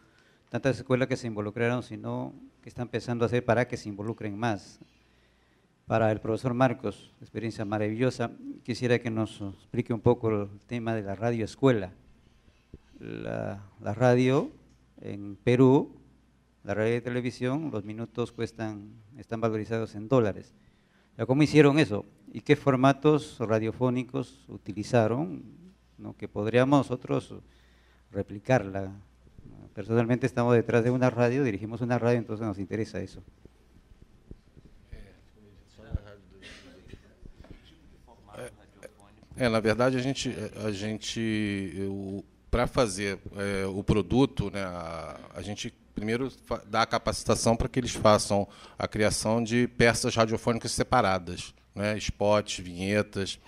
tantas escuelas que se involucraron, sino que están pensando hacer para que se involucren más. Para el profesor Marcos, experiencia maravillosa, quisiera que nos explique un poco el tema de la radio escuela, la radio en Perú, la radio y televisión, los minutos cuestan, están valorizados en dólares. ¿Cómo hicieron eso? ¿Y qué formatos radiofónicos utilizaron? ¿no? Que podríamos nosotros replicarla. Personalmente estamos detrás de una radio, dirigimos una radio, entonces nos interesa eso. Eh, eh, en la verdad, a gente, eh, a gente para fazer é, o produto, né, a, a gente primeiro dá a capacitação para que eles façam a criação de peças radiofônicas separadas, né, spots, vinhetas,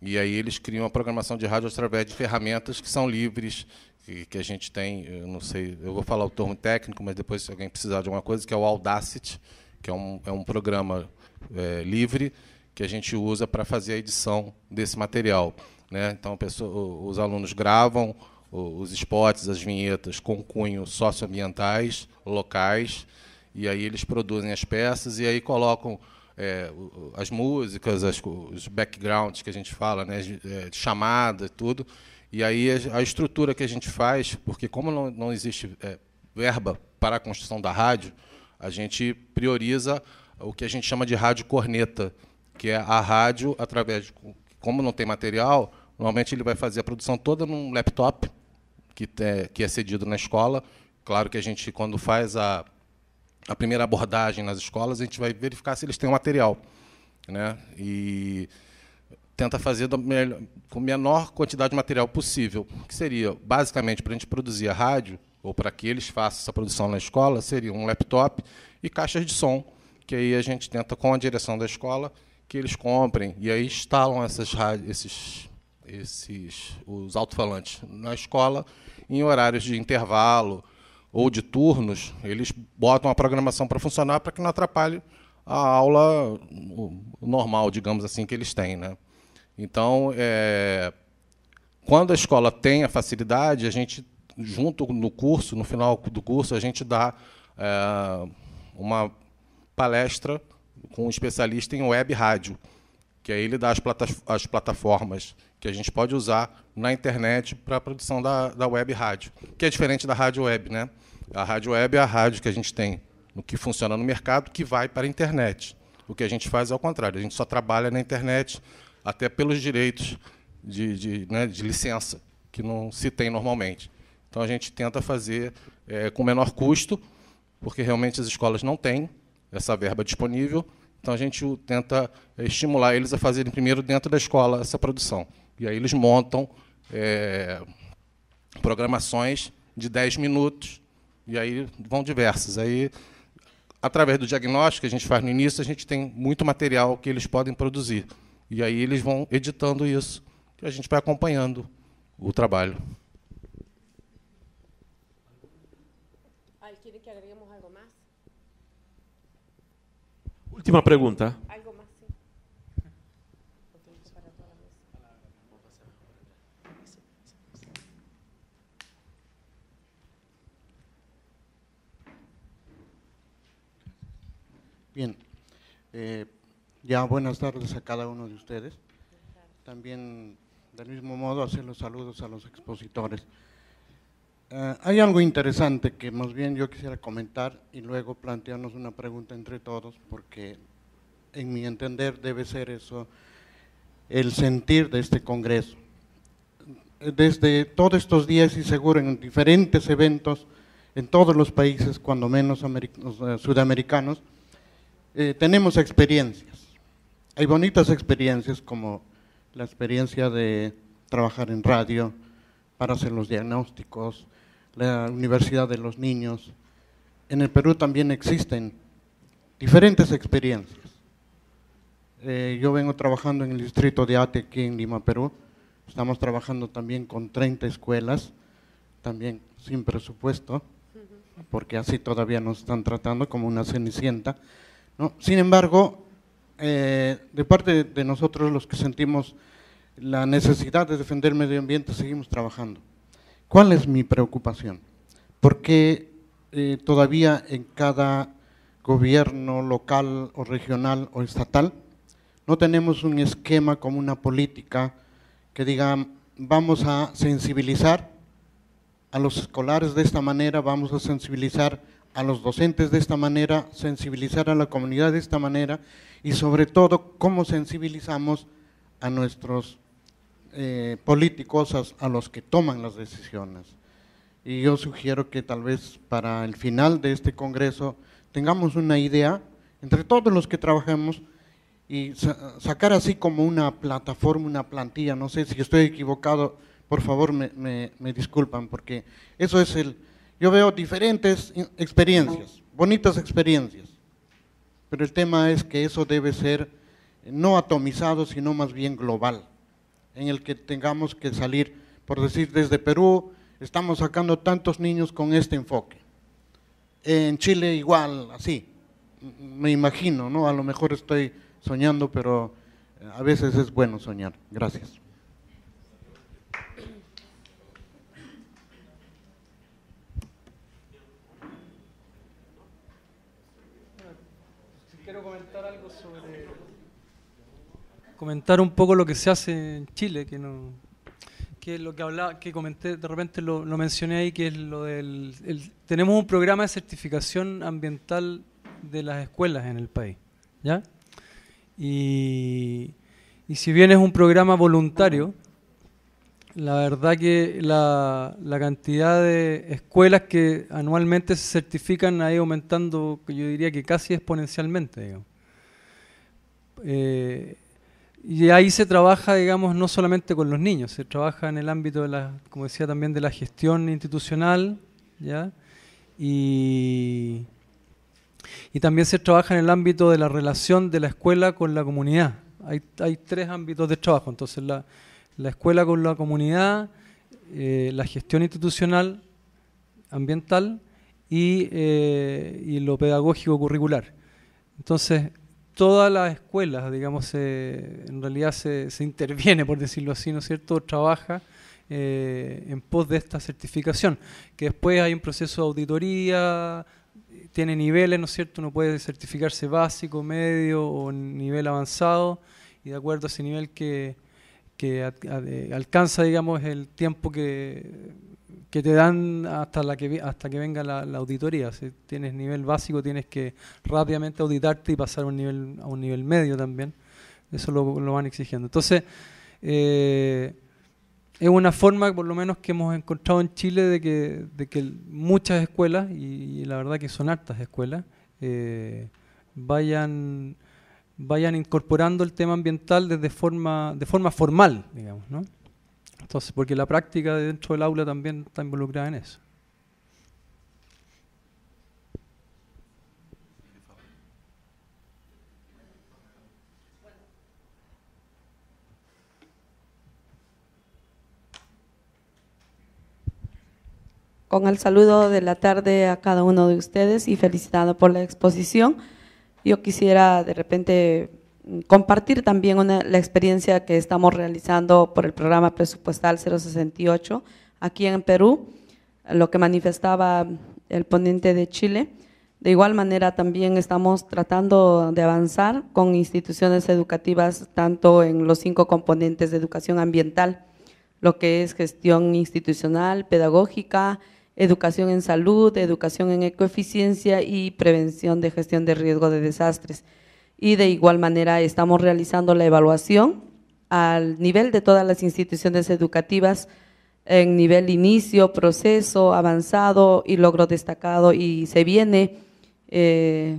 e aí eles criam a programação de rádio através de ferramentas que são livres, que, que a gente tem, eu não sei, eu vou falar o termo técnico, mas depois se alguém precisar de alguma coisa, que é o Audacity, que é um, é um programa é, livre que a gente usa para fazer a edição desse material. Né? Então, pessoa, os alunos gravam os spots, as vinhetas com cunho socioambientais, locais, e aí eles produzem as peças e aí colocam é, as músicas, as, os backgrounds que a gente fala, né, é, chamada, tudo. E aí a, a, estrutura que a gente faz, porque como não, não existe é, verba para a construção da rádio, a gente prioriza o que a gente chama de rádio corneta, que é a rádio através de como não tem material, normalmente ele vai fazer a produção toda num laptop que, é, que é cedido na escola. Claro que a gente, quando faz a, a primeira abordagem nas escolas, a gente vai verificar se eles têm o material. Né? E tenta fazer com a menor quantidade de material possível, que seria, basicamente, para a gente produzir a rádio, ou para que eles façam essa produção na escola, seria um laptop e caixas de som, que aí a gente tenta, com a direção da escola, que eles comprem, e aí instalam essas, esses esses os alto-falantes na escola em horários de intervalo ou de turnos, eles botam a programação para funcionar para que não atrapalhe a aula normal, digamos assim, que eles têm. Né? Então, é, quando a escola tem a facilidade, a gente, junto no curso, no final do curso, a gente dá é, uma palestra com um especialista em web rádio que aí é ele dá as, plata as plataformas que a gente pode usar na internet para a produção da, da web rádio, que é diferente da rádio web. Né? A rádio web é a rádio que a gente tem no que funciona no mercado que vai para a internet. O que a gente faz é ao contrário, a gente só trabalha na internet até pelos direitos de, de, né, de licença, que não se tem normalmente. Então a gente tenta fazer é, com menor custo, porque realmente as escolas não têm essa verba disponível então a gente tenta eh, estimular eles a fazerem primeiro dentro da escola essa produção. E aí eles montam é, programações de 10 minutos, e aí vão diversas. Aí, através do diagnóstico que a gente faz no início, a gente tem muito material que eles podem produzir. E aí eles vão editando isso, e a gente vai acompanhando o trabalho. Última pregunta. Algo más, sí. Bien. Eh, ya buenas tardes a cada uno de ustedes. También, del mismo modo, hacer los saludos a los expositores. Eh, hay algo interesante que más bien yo quisiera comentar y luego plantearnos una pregunta entre todos, porque en mi entender debe ser eso el sentir de este Congreso. Desde todos estos días y seguro en diferentes eventos en todos los países, cuando menos sudamericanos, eh, tenemos experiencias. Hay bonitas experiencias como la experiencia de trabajar en radio para hacer los diagnósticos, la Universidad de los Niños. En el Perú también existen diferentes experiencias. Eh, yo vengo trabajando en el distrito de Ate aquí en Lima, Perú. Estamos trabajando también con 30 escuelas, también sin presupuesto, porque así todavía nos están tratando como una cenicienta. Sin embargo, eh, de parte de nosotros los que sentimos la necesidad de defender el medio ambiente, seguimos trabajando. ¿Cuál es mi preocupación? Porque eh, todavía en cada gobierno local o regional o estatal no tenemos un esquema como una política que diga vamos a sensibilizar a los escolares de esta manera, vamos a sensibilizar a los docentes de esta manera, sensibilizar a la comunidad de esta manera y sobre todo cómo sensibilizamos a nuestros eh, políticos a, los que toman las decisiones. Y yo sugiero que tal vez para el final de este Congreso tengamos una idea, entre todos los que trabajamos, y sacar así como una plataforma, una plantilla, no sé si estoy equivocado, por favor me disculpan, porque eso es el, yo veo diferentes experiencias, bonitas experiencias, pero el tema es que eso debe ser no atomizado, sino más bien global en el que tengamos que salir. Por decir, desde Perú estamos sacando tantos niños con este enfoque. En Chile igual, así, me imagino, ¿no? A lo mejor estoy soñando, pero eh, a veces es bueno soñar. Gracias. comentar un poco lo que se hace en Chile, que no que lo que hablaba, que comenté, de repente lo, mencioné ahí, que es lo del... tenemos un programa de certificación ambiental de las escuelas en el país, ¿ya? Y, si bien es un programa voluntario, la verdad que la, cantidad de escuelas que anualmente se certifican ha ido aumentando, yo diría que casi exponencialmente. Eh, y ahí se trabaja, digamos, no solamente con los niños, se trabaja en el ámbito de la, como decía también, de la gestión institucional, ¿ya? Y, y también se trabaja en el ámbito de la relación de la escuela con la comunidad. Hay, hay tres ámbitos de trabajo, entonces la, la escuela con la comunidad, eh, la gestión institucional, ambiental y, eh, y lo pedagógico curricular. Entonces, todas las escuelas, digamos, en realidad se, interviene, por decirlo así, ¿no es cierto?, trabaja eh, en pos de esta certificación, que después hay un proceso de auditoría, tiene niveles, ¿no es cierto?, uno puede certificarse básico, medio o nivel avanzado, y de acuerdo a ese nivel que eh, alcanza, digamos, el tiempo que que te dan hasta la que hasta que venga la, auditoría. Si tienes nivel básico, tienes que rápidamente auditarte y pasar a un nivel, a un nivel medio también. Eso lo, van exigiendo. Entonces, eh, es una forma, por lo menos, que hemos encontrado en Chile de que, de que muchas escuelas, y, la verdad que son hartas escuelas, eh, vayan, vayan incorporando el tema ambiental desde forma, de forma formal, digamos, ¿no? Entonces, porque la práctica dentro del aula también está involucrada en eso. con el saludo de la tarde a cada uno de ustedes y felicitado por la exposición. Yo quisiera de repente compartir también la experiencia que estamos realizando por el programa presupuestal 068 aquí en Perú, lo que manifestaba el ponente de Chile. De igual manera también estamos tratando de avanzar con instituciones educativas tanto en los cinco componentes de educación ambiental, lo que es gestión institucional, pedagógica, educación en salud, educación en ecoeficiencia y prevención de gestión de riesgo de desastres y de igual manera estamos realizando la evaluación al nivel de todas las instituciones educativas en nivel inicio, proceso, avanzado y logro destacado y se viene eh,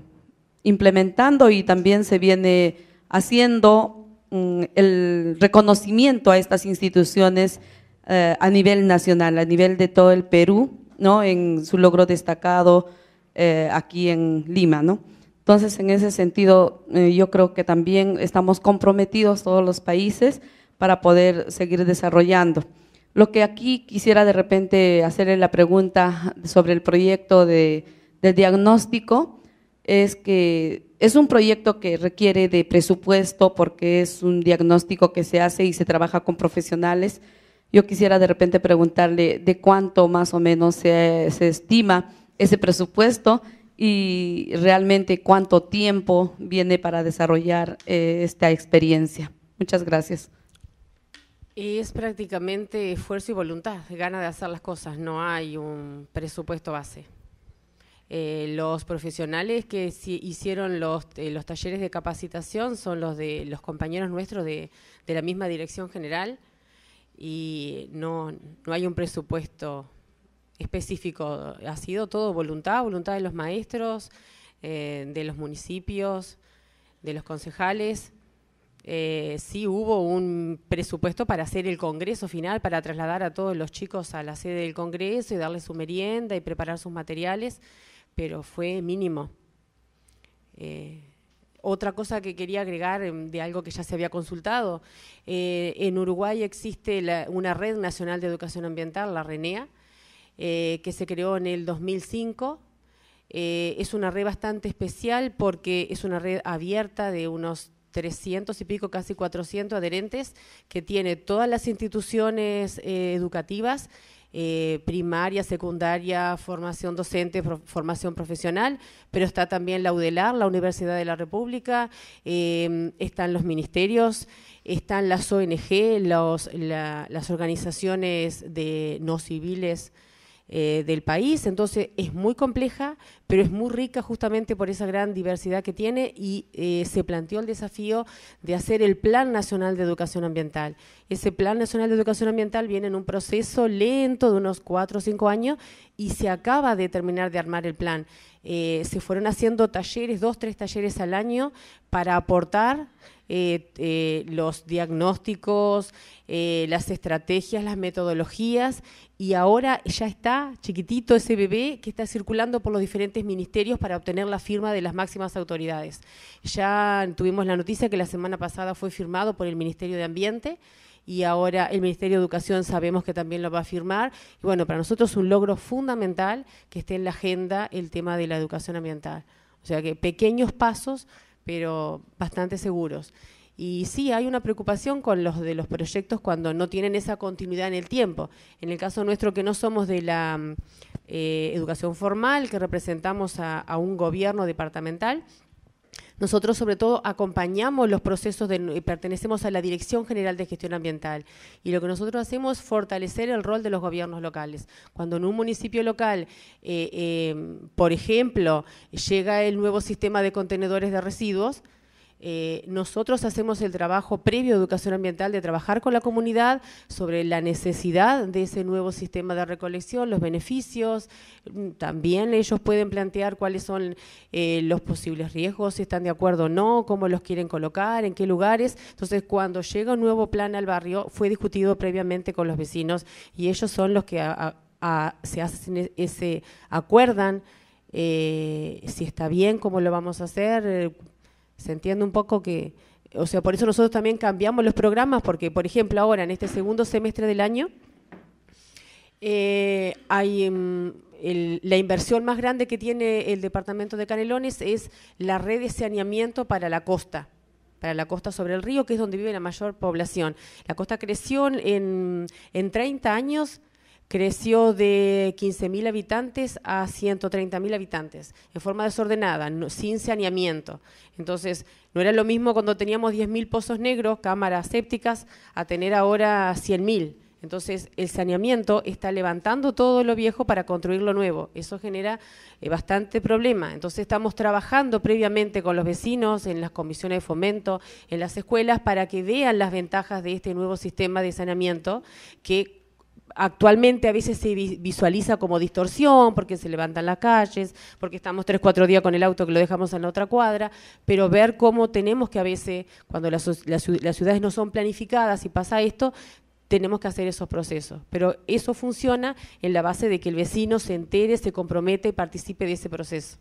implementando y también se viene haciendo mm, el reconocimiento a estas instituciones eh, a nivel nacional, a nivel de todo el Perú, ¿no? en su logro destacado eh, aquí en Lima. ¿no? Entonces, en ese sentido, eh, yo creo que también estamos comprometidos todos los países para poder seguir desarrollando. Lo que aquí quisiera de repente hacerle la pregunta sobre el proyecto de, diagnóstico es que es un proyecto que requiere de presupuesto porque es un diagnóstico que se hace y se trabaja con profesionales. Yo quisiera de repente preguntarle de cuánto más o menos se, se estima ese presupuesto y realmente cuánto tiempo viene para desarrollar eh, esta experiencia. Muchas gracias. Es prácticamente esfuerzo y voluntad, gana de hacer las cosas, no hay un presupuesto base. Eh, los profesionales que hicieron los, eh, los, talleres de capacitación son los de los compañeros nuestros de, la misma dirección general y no, no hay un presupuesto específico. Ha sido todo voluntad, voluntad de los maestros, eh, de los municipios, de los concejales. Eh, sí hubo un presupuesto para hacer el congreso final, para trasladar a todos los chicos a la sede del congreso y darles su merienda y preparar sus materiales, pero fue mínimo. Eh, otra cosa que quería agregar em, de algo que ya se había consultado, en Uruguay existe una red nacional de educación ambiental, la RENEA, eh, que se creó en el 2005. Eh, es una red bastante especial porque es una red abierta de unos 300 y pico, casi 400 adherentes, que tiene todas las instituciones eh, educativas, primaria, secundaria, formación docente, formación profesional, pero está también la UDELAR, la Universidad de la República, están los ministerios, están las ONG, las organizaciones de no civiles eh, del país, entonces es muy compleja, pero es muy rica justamente por esa gran diversidad que tiene y eh, se planteó el desafío de hacer el Plan Nacional de Educación Ambiental. Ese Plan Nacional de Educación Ambiental viene en un proceso lento de unos cuatro o cinco años y se acaba de terminar de armar el plan. Eh, se fueron haciendo talleres, dos, tres talleres al año para aportar eh, eh, los diagnósticos, eh, las estrategias, las metodologías, y ahora ya está chiquitito ese bebé que está circulando por los diferentes ministerios para obtener la firma de las máximas autoridades. Ya tuvimos la noticia que la semana pasada fue firmado por el Ministerio de Ambiente y ahora el Ministerio de Educación sabemos que también lo va a firmar. bueno, para nosotros es un logro fundamental que esté en la agenda el tema de la educación ambiental. O sea que pequeños pasos pero bastante seguros. Y sí, hay una preocupación con los de los proyectos cuando no tienen esa continuidad en el tiempo. En el caso nuestro que no somos de la mm, eh, educación formal, que representamos a un gobierno departamental, nosotros, sobre todo, acompañamos los procesos y pertenecemos a la Dirección General de Gestión Ambiental. Y lo que nosotros hacemos es fortalecer el rol de los gobiernos locales. Cuando en un municipio local, eh, eh, por ejemplo, llega el nuevo sistema de contenedores de residuos, eh, nosotros hacemos el trabajo previo a educación ambiental de trabajar con la comunidad sobre la necesidad de ese nuevo sistema de recolección, los beneficios, mm, también ellos pueden plantear cuáles son eh, los posibles riesgos, si están de acuerdo o no, cómo los quieren colocar, en qué lugares. Entonces, cuando llega un nuevo plan al barrio, fue discutido previamente con los vecinos y ellos son los que se, hacen, e, ese acuerdan eh, si está bien, cómo lo vamos a hacer, se entiende un poco que, o sea, por eso nosotros también cambiamos los programas, porque, por ejemplo, ahora en este segundo semestre del año eh, hay mm, la inversión más grande que tiene el departamento de Canelones es la red de saneamiento para la costa para la costa sobre el río, que es donde vive la mayor población. La costa creció en, en 30 años creció de 15.000 habitantes a 130.000 habitantes, en forma desordenada, sin saneamiento. Entonces, no era lo mismo cuando teníamos 10.000 pozos negros, cámaras sépticas, a tener ahora 100.000. Entonces, el saneamiento está levantando todo lo viejo para construir lo nuevo. Eso genera eh, bastante problema. Entonces, estamos trabajando previamente con los vecinos, en las comisiones de fomento, en las escuelas, para que vean las ventajas de este nuevo sistema de saneamiento que actualmente a veces se visualiza como distorsión porque se levantan las calles, porque estamos tres, cuatro días con el auto que lo dejamos en la otra cuadra, pero ver cómo tenemos que a veces, cuando las, ciudades no son planificadas y pasa esto, tenemos que hacer esos procesos. Pero eso funciona en la base de que el vecino se entere, se comprometa y participe de ese proceso.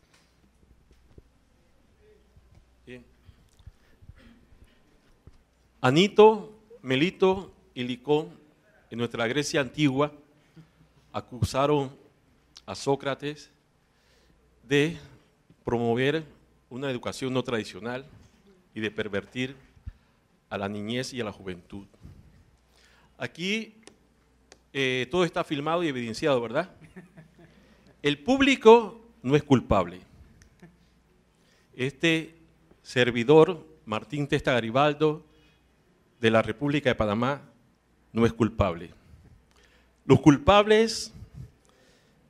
Anito, Melito y Licón en nuestra Grecia antigua acusaron a Sócrates de promover una educación no tradicional y de pervertir a la niñez y a la juventud. Aquí eh, todo está filmado y evidenciado, ¿verdad? El público no es culpable. Este servidor, Martín Testa Garibaldo, de la República de Panamá, no es culpable. Los culpables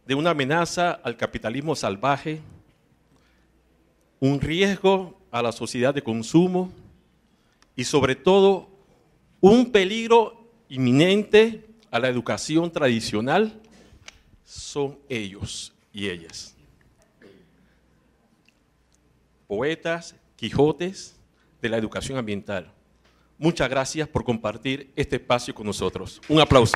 de una amenaza al capitalismo salvaje, un riesgo a la sociedad de consumo y sobre todo un peligro inminente a la educación tradicional son ellos y ellas. Poetas, Quijotes de la educación ambiental muchas gracias por compartir este espacio con nosotros. Un aplauso.